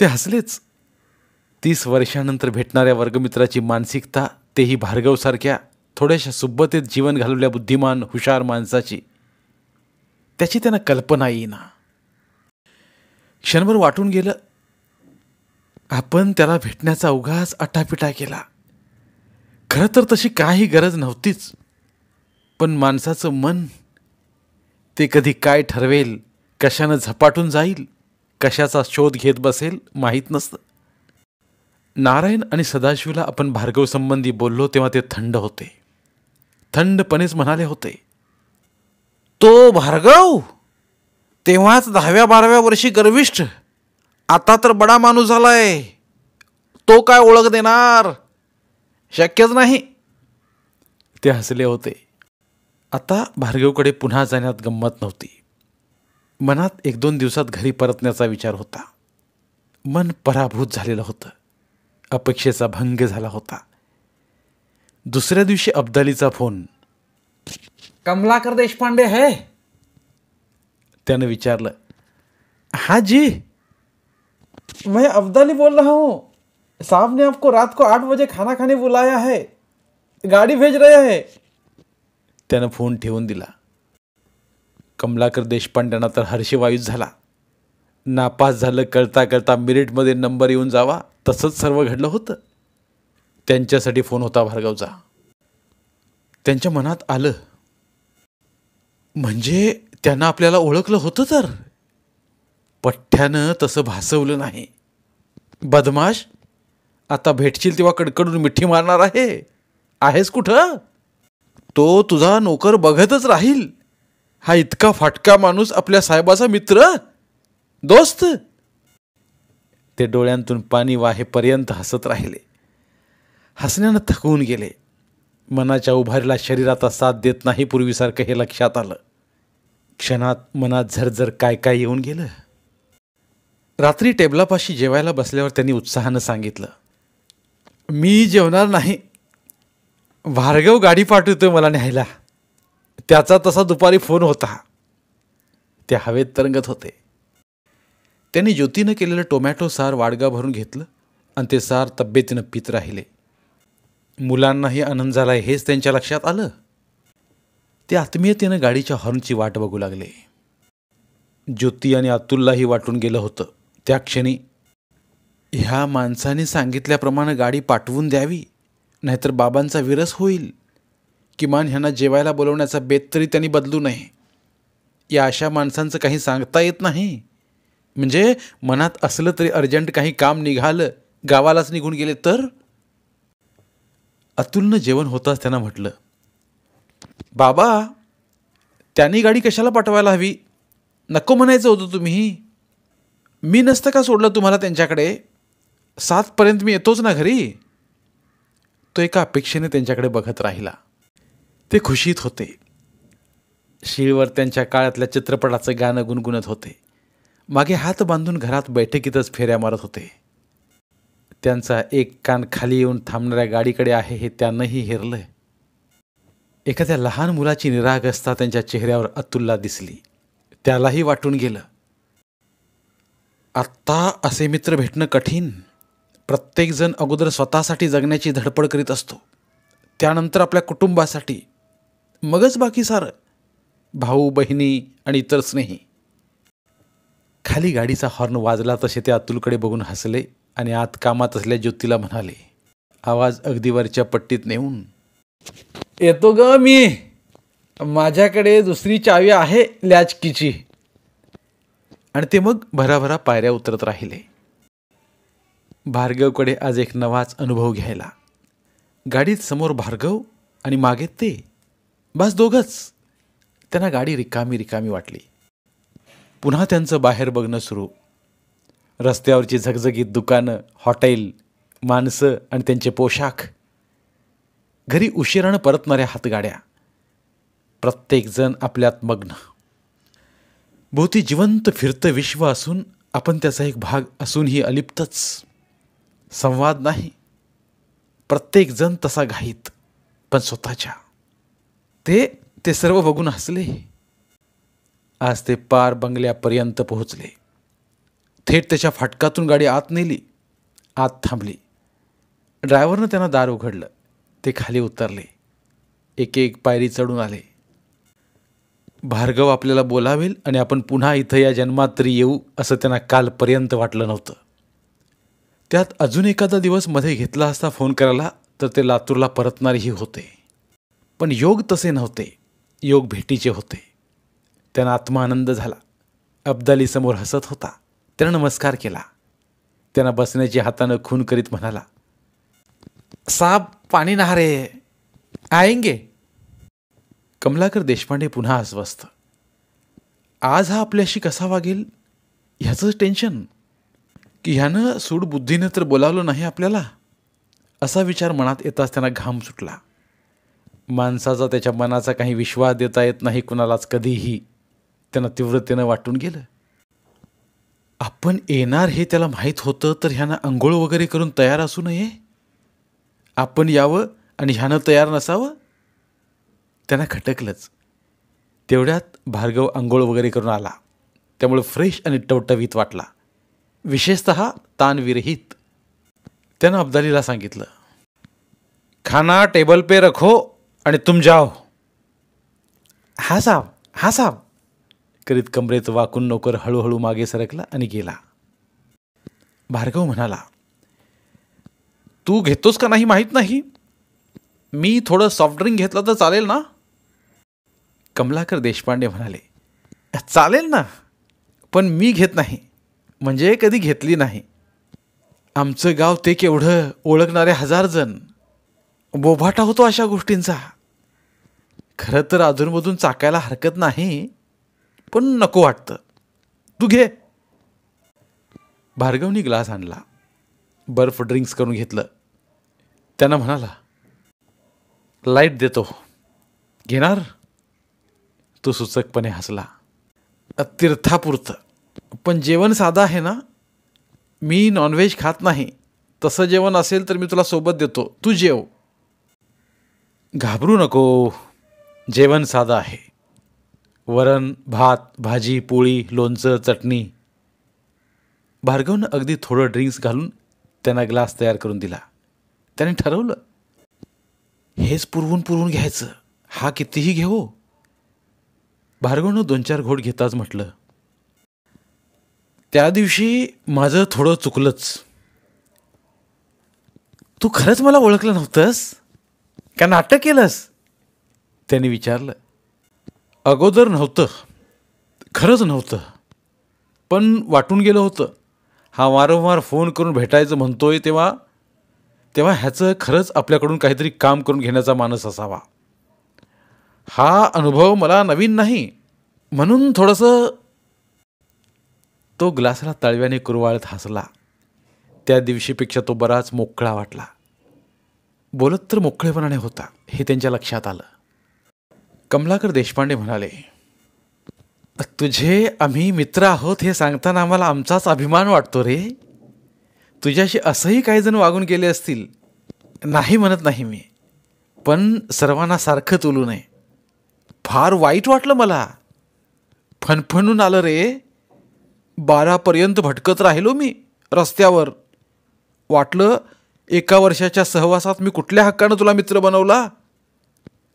ते हसलेच तीस वर्षानंतर भेटणाऱ्या वर्गमित्राची मानसिकता तेही भार्गवसारख्या थोड्याशा सुब्बतेत जीवन घालवल्या बुद्धिमान हुशार माणसाची त्याची त्यांना कल्पना येईना क्षणभर वाटून गेलं आपण त्याला भेटण्याचा उगाच अटापिटा केला खरं तर तशी काही गरज नव्हतीच पण माणसाचं मन ते कधी काय ठरवेल कशानं झपाटून जाईल कशाचा शोध घेत बसेल माहीत नसतं नारायण आणि सदाशिवला आपण भार्गवसंबंधी बोललो तेव्हा ते थंड होते थंडपणेच म्हणाले होते तो भार्गव तेव्हाच दहाव्या बाराव्या वर्षी गर्विष्ठ आता तर बडा माणूस झालाय तो काय ओळख देणार शक्यच नाही ते हसले होते आता भार्गवकडे पुन्हा जाण्यात गंमत नव्हती मनात एक दोन दिवसात घरी परतण्याचा विचार होता मन पराभूत झालेलं होतं अपेक्षेचा भंग झाला होता दुसऱ्या दिवशी अब्दालीचा फोन कमलाकर देशपांडे हे त्यानं विचारलं हा जी मैं अब्दाली बोल रहा हूं साहब ने आपको रात को आठ बजे खाना खाने बुलाया है गाडी भेज रहे आहे त्यानं फोन ठेवून दिला कमलाकर देशपांड्यांना तर हर्षवायूच झाला नापास झालं करता करता मिरिटमध्ये नंबर येऊन जावा तसंच सर्व घडलं होतं त्यांच्यासाठी फोन होता भार्गवचा त्यांच्या मनात आलं म्हणजे त्यांना आपल्याला ओळखलं होतं तर पठ्ठ्यानं तसं भासवलं नाही बदमाश आता भेटशील तेव्हा कडकडून मिठी मारणार आहे आहेस कुठं तो तुझा नोकर बघतच राहील हा इतका फाटका माणूस आपल्या साहेबाचा मित्र दोस्त ते डोळ्यांतून पाणी वाहेपर्यंत हसत राहिले हसण्यानं थकवून गेले मनाच्या उभारीला शरीराचा साथ देत नाही पूर्वीसारखं हे लक्षात आलं क्षणात मनात झरझर काय काय येऊन गेलं रात्री टेबलापाशी जेवायला बसल्यावर त्यांनी उत्साहानं सांगितलं मी जेवणार नाही भार्गव गाडी पाठवतो मला न्यायला त्याचा तसा दुपारी फोन होता ते हवेत तरंगत होते त्यांनी ज्योतीनं केलेलं टोमॅटो सार वाडगा भरून घेतलं आणि ते सार तब्येतीनं पित राहिले मुलांनाही आनंद झाला हेच त्यांच्या लक्षात आलं ते आत्मीयतेनं गाडीच्या हॉर्नची वाट बघू लागले ज्योती आणि अतुललाही वाटून गेलं होतं त्या क्षणी ह्या माणसाने सांगितल्याप्रमाणे गाडी पाठवून द्यावी नाहीतर बाबांचा विरस होईल किमान ह्यांना जेवायला बोलवण्याचा बेत तरी त्यांनी बदलू नये या अशा माणसांचं काही सांगता येत नाही म्हणजे मनात असलं तरी अर्जंट काही काम निघालं गावालाच निघून गेले तर अतुलनं जेवण होताच त्यांना म्हटलं बाबा त्यांनी गाडी कशाला पाठवायला हवी नको म्हणायचं होतं तुम्ही मी नसतं का सोडलं तुम्हाला त्यांच्याकडे सातपर्यंत मी येतोच ना घरी तो एका अपेक्षेने त्यांच्याकडे बघत राहिला ते खुशीत होते शिळवर त्यांच्या काळातल्या चित्रपटाचं गाणं गुणगुणत होते मागे हात बांधून घरात बैठकीतच फेऱ्या मारत होते त्यांचा एक कान खाली येऊन थांबणाऱ्या गाडीकडे आहे हे त्यांनाही हेरलं एखाद्या लहान मुलाची निरागस्ता त्यांच्या चेहऱ्यावर अतुलला दिसली त्यालाही वाटून गेलं आत्ता असे मित्र भेटणं कठीण प्रत्येकजण अगोदर स्वतःसाठी जगण्याची धडपड करीत असतो त्यानंतर आपल्या कुटुंबासाठी मगच बाकी सारं भाऊ बहिणी आणि इतर स्नेही खाली गाडीचा हॉर्न वाजला तसे ते अतुलकडे बघून हसले आणि आत कामात असल्या ज्योतीला म्हणाले आवाज अगदी वरच्या पट्टीत नेऊन येतो ग मी माझ्याकडे दुसरी चावी आहे लॅचकीची आणि ते मग भराभरा पायऱ्या उतरत राहिले भार्गवकडे आज एक नवाच अनुभव घ्यायला गाडीत समोर भार्गव आणि मागे ते बस दोघंच त्यांना गाडी रिकामी रिकामी वाटली पुन्हा त्यांचं बाहेर बघणं सुरू रस्त्यावरची झगझगीत दुकानं हॉटेल माणसं आणि त्यांचे पोशाख घरी उशिरानं परतणाऱ्या हातगाड्या प्रत्येकजण आपल्यात मग्न भोवती जिवंत फिरतं विश्व असून आपण त्याचा एक भाग असूनही अलिप्तच संवाद नाही प्रत्येकजण तसा घाईत पण स्वतःच्या ते ते सर्व बघून हसले आज ते पार बंगल्यापर्यंत पोहोचले थेट त्याच्या फाटकातून गाडी आत नेली आत थांबली ड्रायव्हरनं त्यांना दार उघडलं ते खाली उतरले एक एक पायरी चढून आले भार्गव आपल्याला बोलावेल आणि आपण पुन्हा इथं या जन्मात तरी येऊ असं त्यांना कालपर्यंत वाटलं नव्हतं त्यात अजून एखादा दिवस मध्ये घेतला असता फोन करायला तर ते लातूरला परतणारेही होते पण योग तसे नव्हते योग भेटीचे होते त्यांना आत्मानंद झाला अब्दालीसमोर हसत होता त्यानं नमस्कार केला त्यांना बसण्याची हातानं खून करीत म्हणाला साब पाणी रे आएंगे कमलाकर देशपांडे पुन्हा अस्वस्थ आज हा आपल्याशी कसा वागेल ह्याचंच टेन्शन की ह्यानं सूडबुद्धीनं तर बोलावलं नाही आपल्याला असा विचार मनात येताच त्यांना घाम सुटला माणसाचा त्याच्या मनाचा काही विश्वास देता येत नाही कुणालाच कधीही त्यांना तीव्रतेनं वाटून गेलं आपण येणार हे त्याला माहीत होतं तर ह्यानं आंघोळ वगैरे करून तयार असू नये आपण यावं आणि ह्यानं तयार नसावं त्यांना खटकलंच तेवढ्यात भार्गव आंघोळ वगैरे करून आला त्यामुळे फ्रेश आणि टवटवीत वाटला विशेषत तानविरहित त्यानं अब्दालीला सांगितलं खाना टेबल पे रखो आणि तुम जाओ हा साब हा साब करीत कमरेत वाकून नोकर हळूहळू मागे सरकला आणि गेला भार्गव म्हणाला तू घेतोस का नाही माहीत नाही मी थोडं सॉफ्ट ड्रिंक घेतलं तर चालेल ना कमलाकर देशपांडे म्हणाले चालेल ना पण मी घेत नाही म्हणजे कधी घेतली नाही आमचं गाव ते केवढं ओळखणारे हजार जण बोभाटा होतो अशा गोष्टींचा खरं तर अधूनमधून चाकायला हरकत नाही पण नको वाटतं तू घे भार्गवनी ग्लास आणला बर्फ ड्रिंक्स करून घेतलं त्यांना म्हणाला लाईट देतो घेणार तो सुचकपणे हसला तीर्थापुरतं पण जेवण साधा आहे ना मी नॉनव्हेज खात नाही तसं जेवण असेल तर मी तुला सोबत देतो तू जेव घाबरू नको जेवण साधं आहे वरण भात भाजी पोळी लोणचं चटणी भार्गवनं अगदी थोडं ड्रिंक्स घालून त्यांना ग्लास तयार करून दिला त्याने ठरवलं हेच पुरवून पुरवून घ्यायचं हा कितीही घेऊ भार्गवनं दोन चार घोट घेताच म्हटलं त्या दिवशी माझं थोडं चुकलंच तू खरंच मला ओळखलं नव्हतंस का नाटक केलंस त्याने विचारलं अगोदर नव्हतं खरंच नव्हतं पण वाटून गेलं होतं हा वारंवार फोन करून भेटायचं म्हणतोय तेव्हा तेव्हा ह्याचं खरंच आपल्याकडून काहीतरी काम करून घेण्याचा मानस असावा हा अनुभव मला नवीन नाही म्हणून थोडंसं तो ग्लासला तळव्याने कुरवाळत हसला त्या दिवशीपेक्षा तो बराच मोकळा वाटला बोलत तर मोकळेपणाने होता हे त्यांच्या लक्षात आलं कमलाकर देशपांडे म्हणाले तुझे आम्ही मित्र आहोत हे सांगताना आम्हाला आमचाच अभिमान वाटतो रे तुझ्याशी असंही काही जण वागून गेले असतील नाही म्हणत नाही मी पण सर्वांना सारखं तुलू नये फार वाईट वाटलं मला फणफणून आलं रे बारापर्यंत भटकत राहिलो मी रस्त्यावर वाटलं एका वर्षाच्या सहवासात मी कुठल्या हक्कानं तुला मित्र बनवला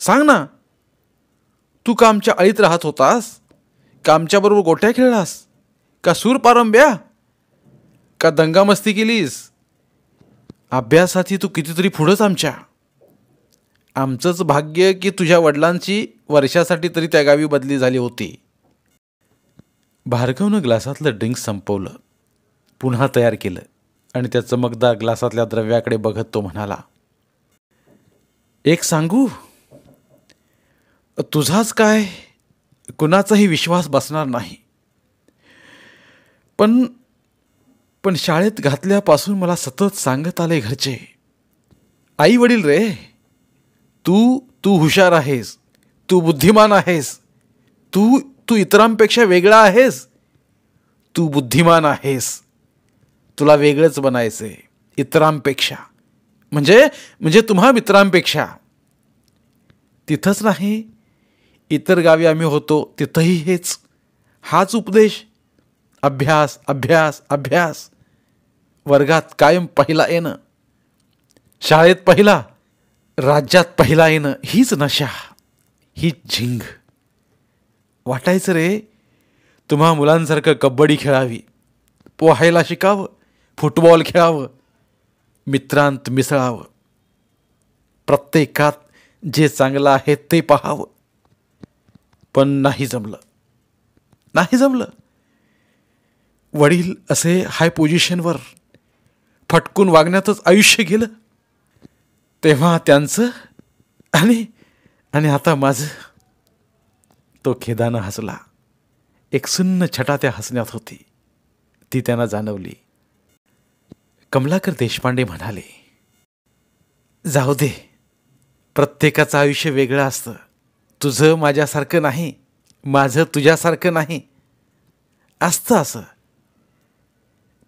सांग ना तू का आमच्या अळीत राहत होतास का आमच्याबरोबर गोट्या खेळलास का सूर पारंब्या का दंगामस्ती केलीस अभ्यासाची तू कितीतरी पुढंच आमच्या आमचंच भाग्य की तुझ्या वडिलांची वर्षासाठी तरी त्या गावी बदली झाली होती भार्गवनं ग्लासातलं ड्रिंक संपवलं पुन्हा तयार केलं आणि त्या चमकदार ग्लासातल्या द्रव्याकडे बघत तो म्हणाला एक सांगू तुझाच काय कुणाचाही विश्वास बसणार नाही पण पण शाळेत घातल्यापासून मला सतत सांगत आले घरचे आई वडील रे तू तू हुशार आहेस तू बुद्धिमान आहेस तू तू इतरांपेक्षा वेगळा आहेस तू बुद्धिमान आहेस तुला वेगळंच बनायचं आहे इतरांपेक्षा म्हणजे म्हणजे तुम्हा मित्रांपेक्षा तिथंच नाही इतर गावी आम्ही होतो तिथंही हेच हाच उपदेश अभ्यास अभ्यास अभ्यास वर्गात कायम पहिला येणं शाळेत पहिला राज्यात पहिला येणं हीच नशा ही झिंग वाटायचं रे तुम्हा मुलांसारखं कबड्डी खेळावी पोहायला शिकावं फुटबॉल खेळावं मित्रांत मिसळावं प्रत्येकात जे चांगलं आहे ते पहावं पण नाही जमलं नाही जमलं वडील असे हाय पोझिशनवर फटकून वागण्यातच आयुष्य गेलं तेव्हा त्यांचं आणि आणि आता माझं तो खेदानं हसला एक सुन्न छटा त्या हसण्यात होती ती त्यांना जाणवली कमलाकर देशपांडे म्हणाले जाऊ दे प्रत्येकाचं आयुष्य वेगळं असतं तुझं माझ्यासारखं नाही माझं तुझ्यासारखं नाही असतं असं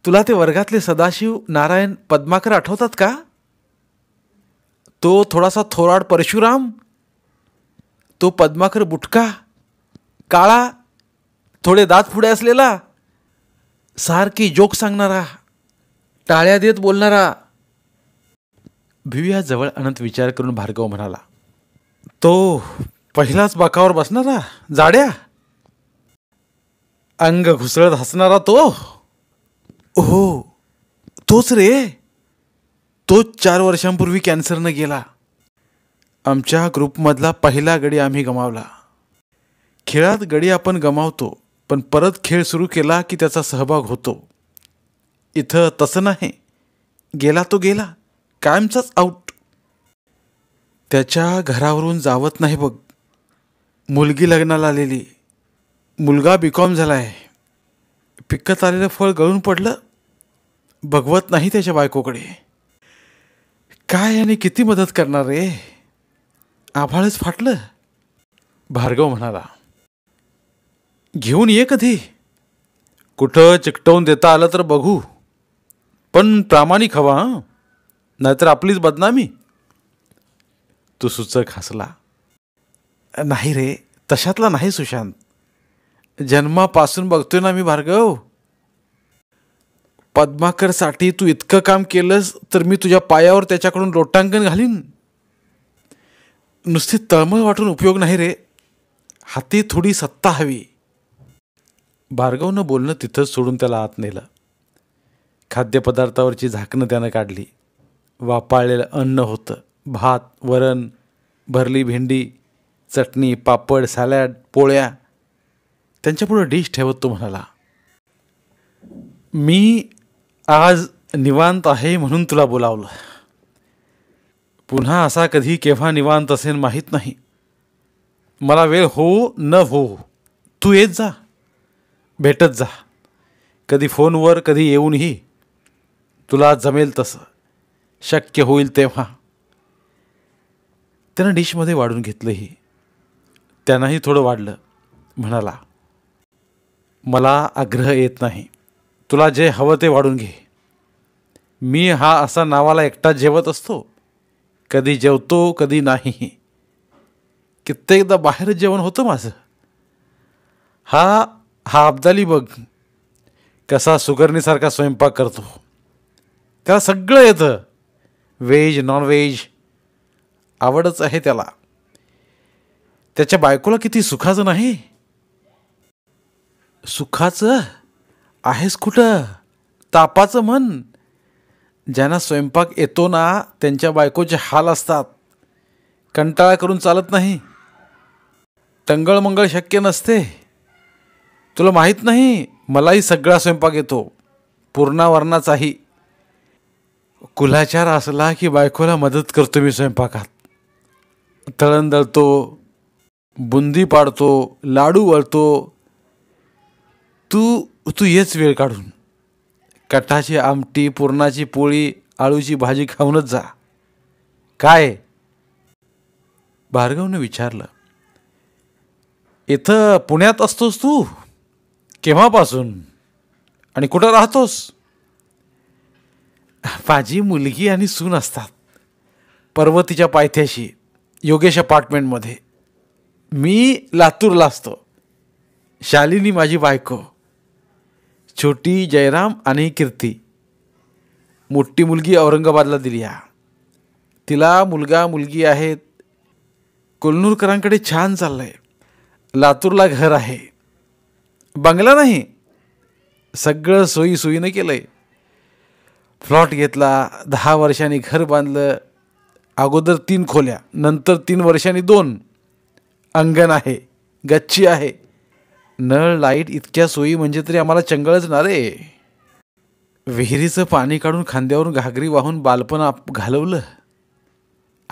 तुला ते वर्गातले सदाशिव नारायण पद्माकर आठवतात का तो थोडासा थोराड परशुराम तो पद्माकर बुटका काळा थोडे दात पुढे असलेला सारखी जोक सांगणारा टाळ्या देत बोलणारा भिव्या जवळ अनंत विचार करून भार्गव म्हणाला तो पहिलाच बाकावर बसणारा जाड्या अंग घुसळत हसणारा तो हो तोच रे तोच चार वर्षांपूर्वी कॅन्सरनं गेला आमच्या ग्रुपमधला पहिला गडी आम्ही गमावला खेळात गडी आपण गमावतो पण परत खेळ सुरू केला की त्याचा सहभाग होतो इथं तसं नाही गेला तो गेला कायमचाच आऊट त्याच्या घरावरून जावत नाही बघ मुलगी लग्नाला आलेली मुलगा बीकॉम झाला आहे पिकत आलेलं फळ गळून पडलं बघवत नाही त्याच्या बायकोकडे काय आणि किती मदत करणार रे आभाळच फाटलं भार्गव म्हणाला घेऊन ये कधी कुठं चिकटवून देता आलं तर बघू पण प्रामाणिक हवा नाहीतर आपलीच बदनामी तू सुचक हसला नाही रे तशातला नाही सुशांत जन्मापासून बघतोय ना मी भार्गव पद्माकरसाठी तू इतकं काम केलंस तर मी तुझ्या पायावर त्याच्याकडून लोटांकन घालीन नुसती तळमळ वाटून उपयोग नाही रे हाती थोडी सत्ता हवी भार्गवनं बोलणं तिथंच सोडून त्याला आत नेलं खाद्यपदार्थावरची झाकणं त्यानं काढली वापाळलेलं अन्न होतं भात वरण भरली भेंडी चटणी पापड सॅलॅड पोळ्या त्यांच्यापुढं डिश ठेवत तो म्हणाला मी आज निवांत आहे म्हणून तुला बोलावलं पुन्हा असा कधी केव्हा निवांत असेल माहीत नाही मला वेळ हो न हो तू येत जा भेटत जा कधी फोनवर कधी येऊनही तुला जमेल तसं शक्य होईल तेव्हा त्यानं डिशमध्ये वाढून घेतलंही त्यांनाही थोडं वाढलं म्हणाला मला आग्रह येत नाही तुला जे हवं ते वाढून घे मी हा असा नावाला एकटा जेवत असतो कधी जेवतो कधी नाही कित्येकदा बाहेर जेवण होतं माझं हा हा अब्दाली बघ कसा सुगरणीसारखा स्वयंपाक करतो त्याला सगळं येतं व्हेज नॉनव्हेज आवडच आहे त्याला त्याच्या बायकोला किती सुखाचं नाही सुखाचं आहेस कुठं तापाचं म्हण ज्यांना स्वयंपाक येतो ना त्यांच्या बायकोचे हाल असतात कंटाळा करून चालत नाही टंगळमंगळ शक्य नसते तुला माहीत नाही मलाही सगळा स्वयंपाक येतो पूर्णावरणाचाही कुलाचार असला की बायकोला मदत करतो मी स्वयंपाकात तळण दळतो बुंदी पाडतो लाडू वळतो तू तू येच वेळ काढून कटाची आमटी पुरणाची पोळी आळूची भाजी खाऊनच जा काय भार्गवनं विचारलं इथं पुण्यात असतोस तू केव्हापासून आणि कुठं राहतोस माझी मुलगी आणि सून असतात पर्वतीच्या पायथ्याशी योगेश अपार्टमेंटमध्ये मी लातूरला असतो शालिनी माझी बायको छोटी जयराम आणि कीर्ती मोठी मुलगी औरंगाबादला दिली आहे तिला मुलगा मुलगी आहेत कोल्हूरकरांकडे छान चाललं आहे लातूरला घर आहे बंगला नाही सगळं सोयी सोयीनं केलं आहे फ्लॉट घेतला दहा वर्षांनी घर बांधलं अगोदर तीन खोल्या नंतर तीन वर्षांनी दोन अंगण आहे गच्ची आहे नळ लाईट इतक्या सोयी म्हणजे तरी आम्हाला चंगळच ना रे विहिरीचं पाणी काढून खांद्यावरून घागरी वाहून बालपण आप घालवलं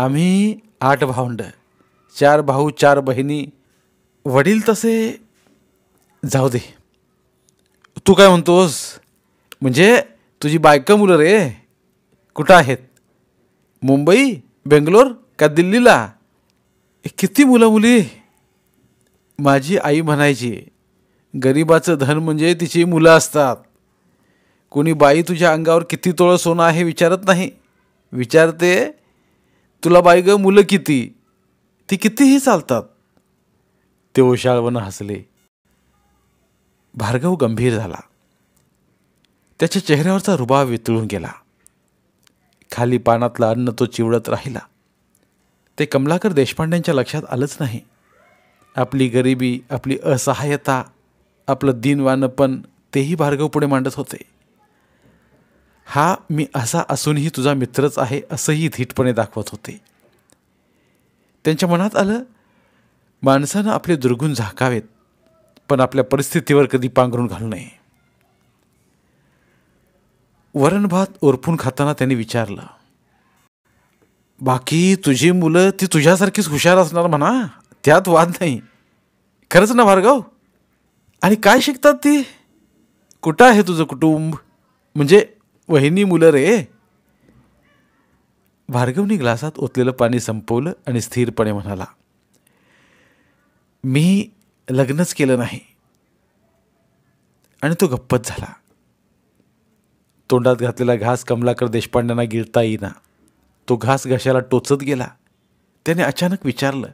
आम्ही आठ भावंड चार भाऊ चार बहिणी वडील तसे जाऊ दे तू काय म्हणतोस म्हणजे तुझी बायका मुलं रे कुठं आहेत मुंबई बेंगलोर का दिल्लीला किती मुलं मुली माझी आई म्हणायची गरिबाचं धन म्हणजे तिची मुलं असतात कोणी बाई तुझ्या अंगावर किती तोळं सोनं आहे विचारत नाही विचारते तुला बाई ग मुलं किती ती कितीही चालतात ते ओशाळवनं हसले भार्गव गंभीर झाला त्याच्या चेहऱ्यावरचा रुबाब वितळून गेला खाली पानातलं अन्न तो चिवडत राहिला ते कमलाकर देशपांड्यांच्या लक्षात आलंच नाही आपली गरिबी आपली असहाय्यता आपलं दिनवानपण तेही भार्गव पुढे मांडत होते हा मी असा असूनही तुझा मित्रच आहे असंही धीटपणे दाखवत होते त्यांच्या मनात आलं माणसानं आपले दुर्गुण झाकावेत पण आपल्या परिस्थितीवर कधी पांघरून घालू नये वरण भात ओरपून खाताना त्याने विचारलं बाकी तुझी मुलं ती तुझ्यासारखीच हुशार असणार म्हणा त्यात वाद नाही खरंच ना भार्गव आणि काय शिकतात ती कुठं आहे तुझं कुटुंब म्हणजे वहिनी मुलं रे भार्गवनी ग्लासात ओतलेलं पाणी संपवलं आणि स्थिरपणे म्हणाला मी लग्नच केलं नाही आणि तो गप्पच झाला तोंडात घातलेला घास कमलाकर देशपांड्यांना गिळता येईना तो घास घशाला टोचत गेला त्याने अचानक विचारलं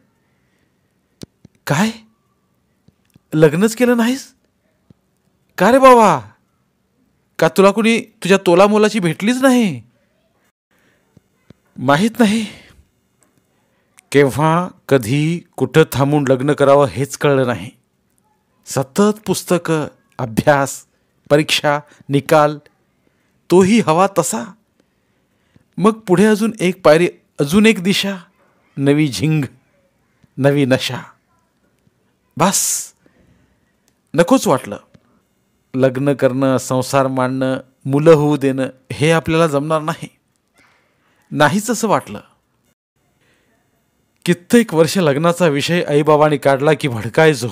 काय लग्नच केलं नाहीस का रे बाबा का तुला कुणी तुझ्या तोला मोलाची भेटलीच नाही माहीत नाही केव्हा कधी कुठं थांबून लग्न करावं हेच कळलं नाही सतत पुस्तकं अभ्यास परीक्षा निकाल तोही हवा तसा मग पुढे अजून एक पायरी अजून एक दिशा नवी झिंग नवी नशा बस नकोच वाटलं लग्न करणं संसार मांडणं मुलं होऊ देणं हे आपल्याला जमणार नाही नाहीच असं वाटलं कित्येक वर्ष लग्नाचा विषय आईबाबांनी काढला की भडकायचो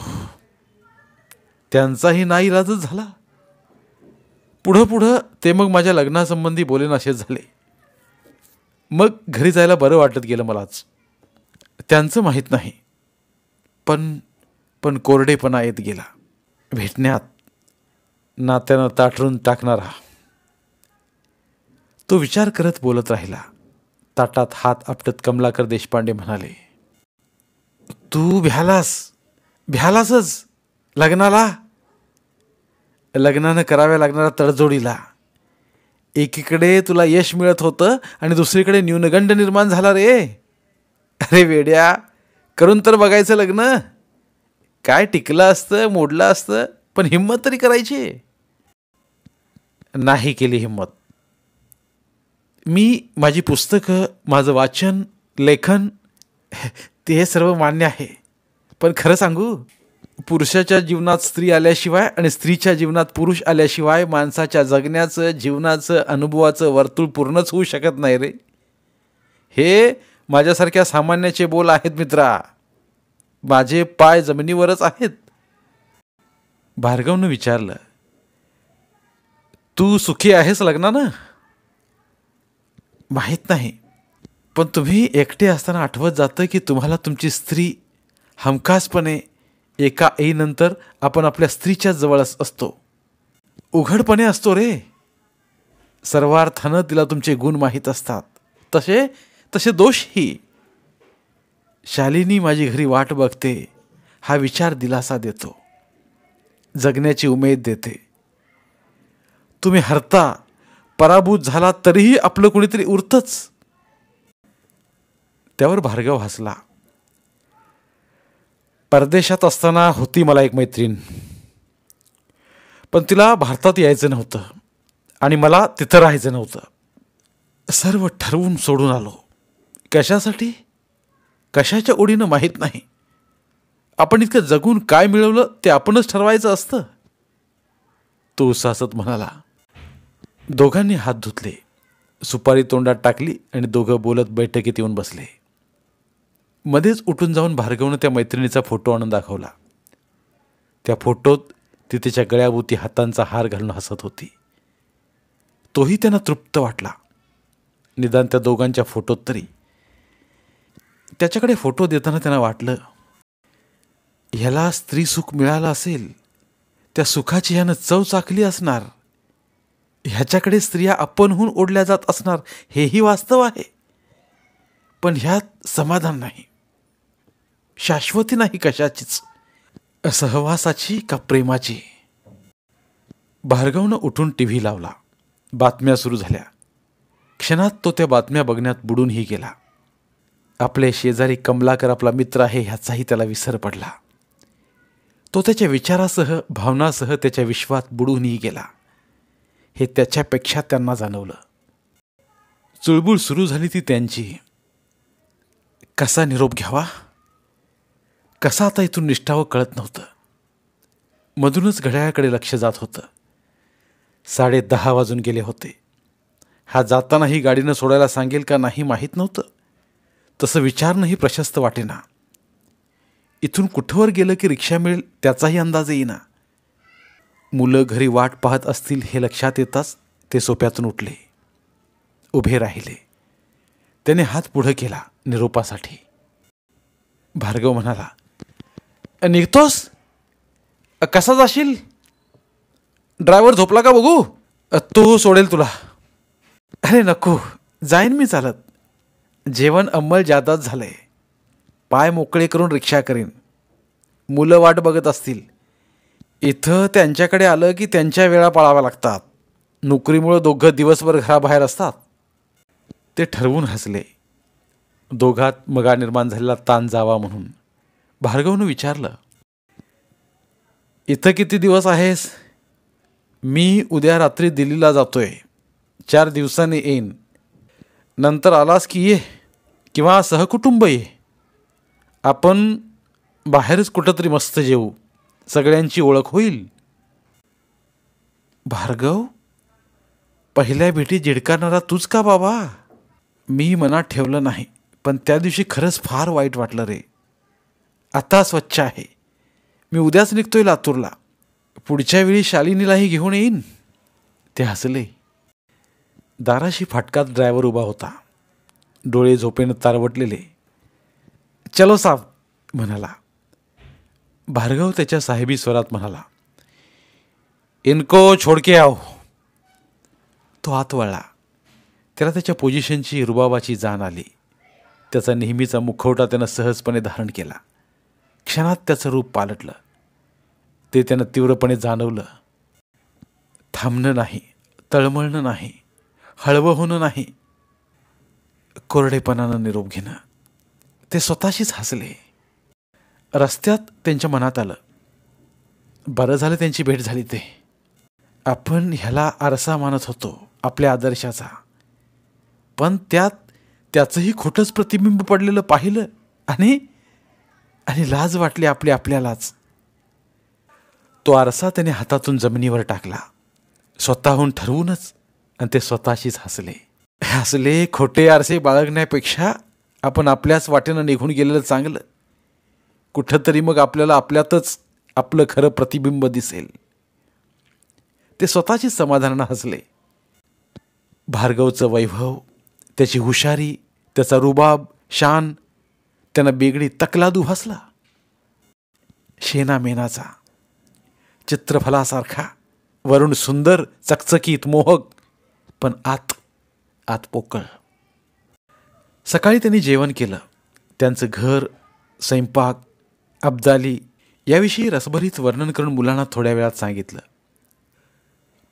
त्यांचाही नाही झाला पुढं पुढं ते मग माझ्या लग्नासंबंधी बोलेनाशेच झाले मग घरी जायला बरं वाटत गेलं मलाच त्यांचं माहीत नाही पण पण कोरडेपणा येत गेला भेटण्यात नात्यानं ताटरून टाकणारा तो विचार करत बोलत राहिला ताटात हात आपटत कमलाकर देशपांडे म्हणाले तू भ्यालास भ्यालासच लग्नाला लग्नानं कराव्या लागणाऱ्या तडजोडीला एकीकडे तुला यश मिळत होतं आणि दुसरीकडे न्यूनगंड निर्माण झाला रे अरे वेड्या करून तर बघायचं लग्न काय टिकलं असतं मोडलं असतं पण हिंमत तरी करायची नाही केली हिंमत मी माझी पुस्तकं माझं वाचन लेखन ते हे सर्व मान्य आहे पण खरं सांगू पुरुषाच्या जीवनात स्त्री आल्याशिवाय आणि स्त्रीच्या जीवनात पुरुष आल्याशिवाय माणसाच्या जगण्याचं जीवनाचं अनुभवाचं वर्तुळ पूर्णच होऊ शकत नाही रे हे माझ्यासारख्या सामान्याचे बोल आहेत मित्रा माझे पाय जमिनीवरच आहेत भार्गवनं विचारलं तू सुखी आहेस लग्नानं माहीत नाही पण तुम्ही एकटे असताना आठवत जातं की तुम्हाला तुमची स्त्री हमखासपणे एका नंतर आपण आपल्या स्त्रीच्या जवळ असतो उघडपणे असतो रे सर्वार्थानं तिला तुमचे गुण माहीत असतात तसे तसे दोषही शालिनी माझी घरी वाट बघते हा विचार दिलासा देतो जगण्याची उमेद देते तुम्ही हरता पराभूत झाला तरीही आपलं कुणीतरी उरतंच त्यावर भार्गव हसला परदेशात असताना होती मला एक मैत्रीण पण तिला भारतात यायचं नव्हतं आणि मला तिथं राहायचं नव्हतं सर्व ठरवून सोडून आलो कशासाठी कशाच्या ओढीनं माहीत नाही आपण इतकं जगून काय मिळवलं ते आपणच ठरवायचं असतं तो सासत म्हणाला दोघांनी हात धुतले सुपारी तोंडात टाकली आणि दोघं बोलत बैठकीत येऊन बसले मध्येच उठून जाऊन भार्गवनं त्या मैत्रिणीचा फोटो आणून दाखवला त्या फोटोत ती तिच्या गळ्याभोवती हातांचा हार घालून हसत होती तोही त्यांना तृप्त वाटला निदान त्या दोघांच्या फोटोत तरी त्याच्याकडे फोटो देताना त्यांना वाटलं ह्याला स्त्री सुख मिळालं असेल त्या सुखाची ह्यानं चव चाखली असणार ह्याच्याकडे स्त्रिया आपणहून ओढल्या जात असणार हेही वास्तव आहे पण ह्यात समाधान नाही शाश्वती नाही कशाचीच सहवासाची का प्रेमाची भार्गवनं उठून टी व्ही लावला बातम्या सुरू झाल्या क्षणात तो त्या बातम्या बघण्यात बुडूनही गेला आपले शेजारी कमलाकर आपला मित्र आहे ह्याचाही त्याला विसर पडला तो त्याच्या विचारासह भावनासह त्याच्या विश्वात बुडूनही गेला हे त्याच्यापेक्षा त्यांना जाणवलं चुळबुळ सुरू झाली ती त्यांची कसा निरोप घ्यावा कसा आता इथून निष्ठावं कळत नव्हतं मधूनच घड्याळाकडे लक्ष जात होतं साडे दहा वाजून गेले होते हा जातानाही गाडीनं सोडायला सांगेल का नाही माहीत नव्हतं तसं विचारणंही प्रशस्त वाटेना इथून कुठंवर गेलं की रिक्षा मिळेल त्याचाही अंदाज येईना मुलं घरी वाट पाहत असतील हे लक्षात येताच ते सोप्यातून उठले उभे राहिले त्याने हात पुढं केला निरोपासाठी भार्गव म्हणाला निघतोस कसा जाशील ड्रायव्हर झोपला का बघू तो सोडेल तुला अरे नको जाईन मी चालत जेवण अंमल जादाच झालंय पाय मोकळे करून रिक्षा करीन मुलं वाट बघत असतील इथं त्यांच्याकडे आलं की त्यांच्या वेळा पाळाव्या लागतात नोकरीमुळं दोघं दिवसभर घराबाहेर असतात ते ठरवून हसले दोघात मगा निर्माण झालेला ताण जावा म्हणून भार्गवनं विचारलं इथं किती दिवस आहेस मी उद्या रात्री दिल्लीला जातोय चार दिवसांनी येईन नंतर आलास की ये किंवा सहकुटुंब ये आपण बाहेरच कुठंतरी मस्त जेऊ सगळ्यांची ओळख होईल भार्गव पहिल्या भेटी जिडकारणारा तूच का बाबा मी मनात ठेवलं नाही पण त्या दिवशी खरंच फार वाईट वाटलं रे आता स्वच्छ आहे मी उद्याच निघतोय लातूरला पुढच्या वेळी शालिनीलाही घेऊन येईन ते हसले दाराशी फाटकात ड्रायव्हर उभा होता डोळे झोपेनं तारवटलेले चलो साब म्हणाला भार्गव त्याच्या साहेबी स्वरात म्हणाला इनको छोडके आहो तो आत वळला त्याला त्याच्या पोझिशनची रुबाबाची जाण आली त्याचा नेहमीचा मुखवटा त्यानं सहजपणे धारण केला क्षणात त्याचं रूप पालटलं ते त्यानं तीव्रपणे जाणवलं थांबणं नाही तळमळणं नाही हळवं होणं नाही कोरडेपणानं निरोप घेणं ते स्वतःशीच हसले रस्त्यात त्यांच्या मनात आलं बरं झालं त्यांची भेट झाली ते आपण ह्याला आरसा मानत होतो आपल्या आदर्शाचा पण त्यात त्याचंही खोटंच प्रतिबिंब पडलेलं पाहिलं आणि आणि लाज वाटली आपली आपल्यालाच तो आरसा त्याने हातातून जमिनीवर टाकला स्वतःहून ठरवूनच आणि ते स्वतःशीच हसले हसले खोटे आरसे बाळगण्यापेक्षा आपण आपल्याच वाटेनं निघून गेलेलं चांगलं कुठंतरी मग आपल्याला आपल्यातच आपलं खरं प्रतिबिंब दिसेल ते स्वतःचीच समाधान हसले भार्गवचं वैभव त्याची हुशारी त्याचा रुबाब शान त्यानं बेगडी तकलादू हसला शेना मेनाचा चित्रफलासारखा वरुण सुंदर चकचकीत मोहक पण आत आत पोकळ सकाळी त्यांनी जेवण केलं त्यांचं घर स्वयंपाक अब्दाली याविषयी रसभरीत वर्णन करून मुलांना थोड्या वेळात सांगितलं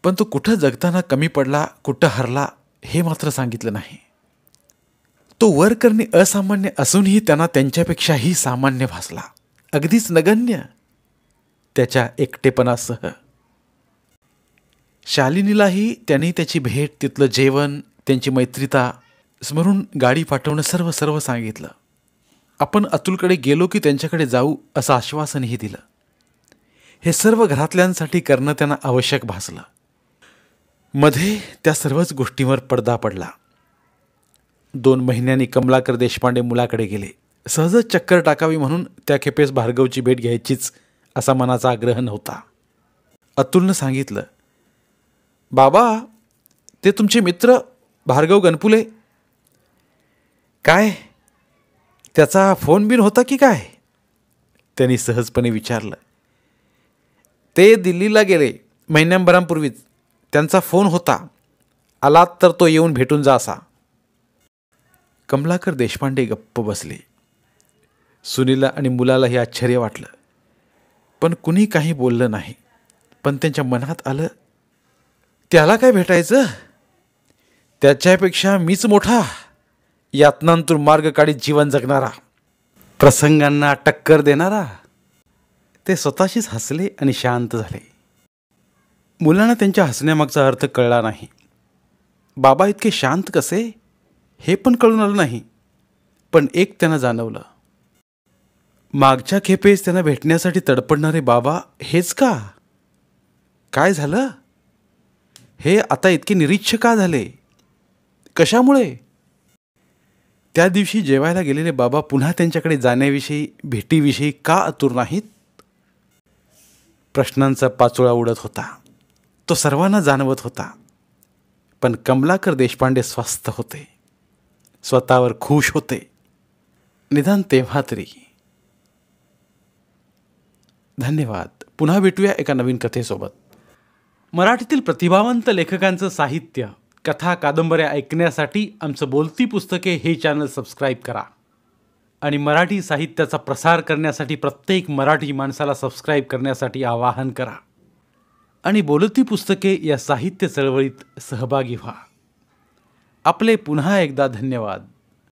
पण तो कुठं जगताना कमी पडला कुठं हरला हे मात्र सांगितलं नाही तो वर करणे असामान्य असूनही त्यांना त्यांच्यापेक्षाही सामान्य भासला अगदीच नगण्य त्याच्या एकटेपणासह शालिनीलाही त्यांनी त्याची भेट तिथलं जेवण त्यांची मैत्रिता स्मरून गाडी पाठवणं सर्व सर्व सांगितलं आपण अतुलकडे गेलो की त्यांच्याकडे जाऊ असं आश्वासनही दिलं हे सर्व घरातल्यांसाठी करणं त्यांना आवश्यक भासलं मध्ये त्या सर्वच गोष्टींवर पडदा पडला दोन महिन्यांनी कमलाकर देशपांडे मुलाकडे गेले सहजच चक्कर टाकावी म्हणून त्या खेपेस भार्गवची भेट घ्यायचीच असा मनाचा आग्रह नव्हता अतुलनं सांगितलं बाबा ते तुमचे मित्र भार्गव गणपुले काय त्याचा फोन बिन होता की काय त्यांनी सहजपणे विचारलं ते दिल्लीला गेले महिन्यांभरांपूर्वीच त्यांचा फोन होता आलात तर तो येऊन भेटून जा असा कमलाकर देशपांडे गप्प बसले सुनीला आणि मुलालाही आश्चर्य वाटलं पण कुणी काही बोललं नाही पण त्यांच्या मनात आलं त्याला काय भेटायचं त्याच्यापेक्षा मीच मोठा यातनांतून मार्ग काढीत जीवन जगणारा प्रसंगांना टक्कर देणारा ते स्वतःशीच हसले आणि शांत झाले मुलांना त्यांच्या हसण्यामागचा अर्थ कळला नाही बाबा इतके शांत कसे हे पण कळून आलं नाही पण एक त्यांना जाणवलं मागच्या खेपेस त्यांना भेटण्यासाठी तडपडणारे बाबा हेच का काय झालं हे आता इतके निरीच्छ का झाले कशामुळे त्या दिवशी जेवायला गेलेले बाबा पुन्हा त्यांच्याकडे जाण्याविषयी भेटीविषयी का आतुर नाहीत प्रश्नांचा पाचोळा उडत होता तो सर्वांना जाणवत होता पण कमलाकर देशपांडे स्वस्थ होते स्वतःवर खुश होते निदान तेव्हा तरी धन्यवाद पुन्हा भेटूया एका नवीन कथेसोबत मराठीतील प्रतिभावंत लेखकांचं साहित्य कथा कादंबऱ्या ऐकण्यासाठी आमचं बोलती पुस्तके हे चॅनल सबस्क्राईब करा आणि मराठी साहित्याचा प्रसार करण्यासाठी प्रत्येक मराठी माणसाला सबस्क्राईब करण्यासाठी आवाहन करा आणि बोलती पुस्तके या साहित्य चळवळीत सहभागी व्हा आपले पुन्हा एकदा धन्यवाद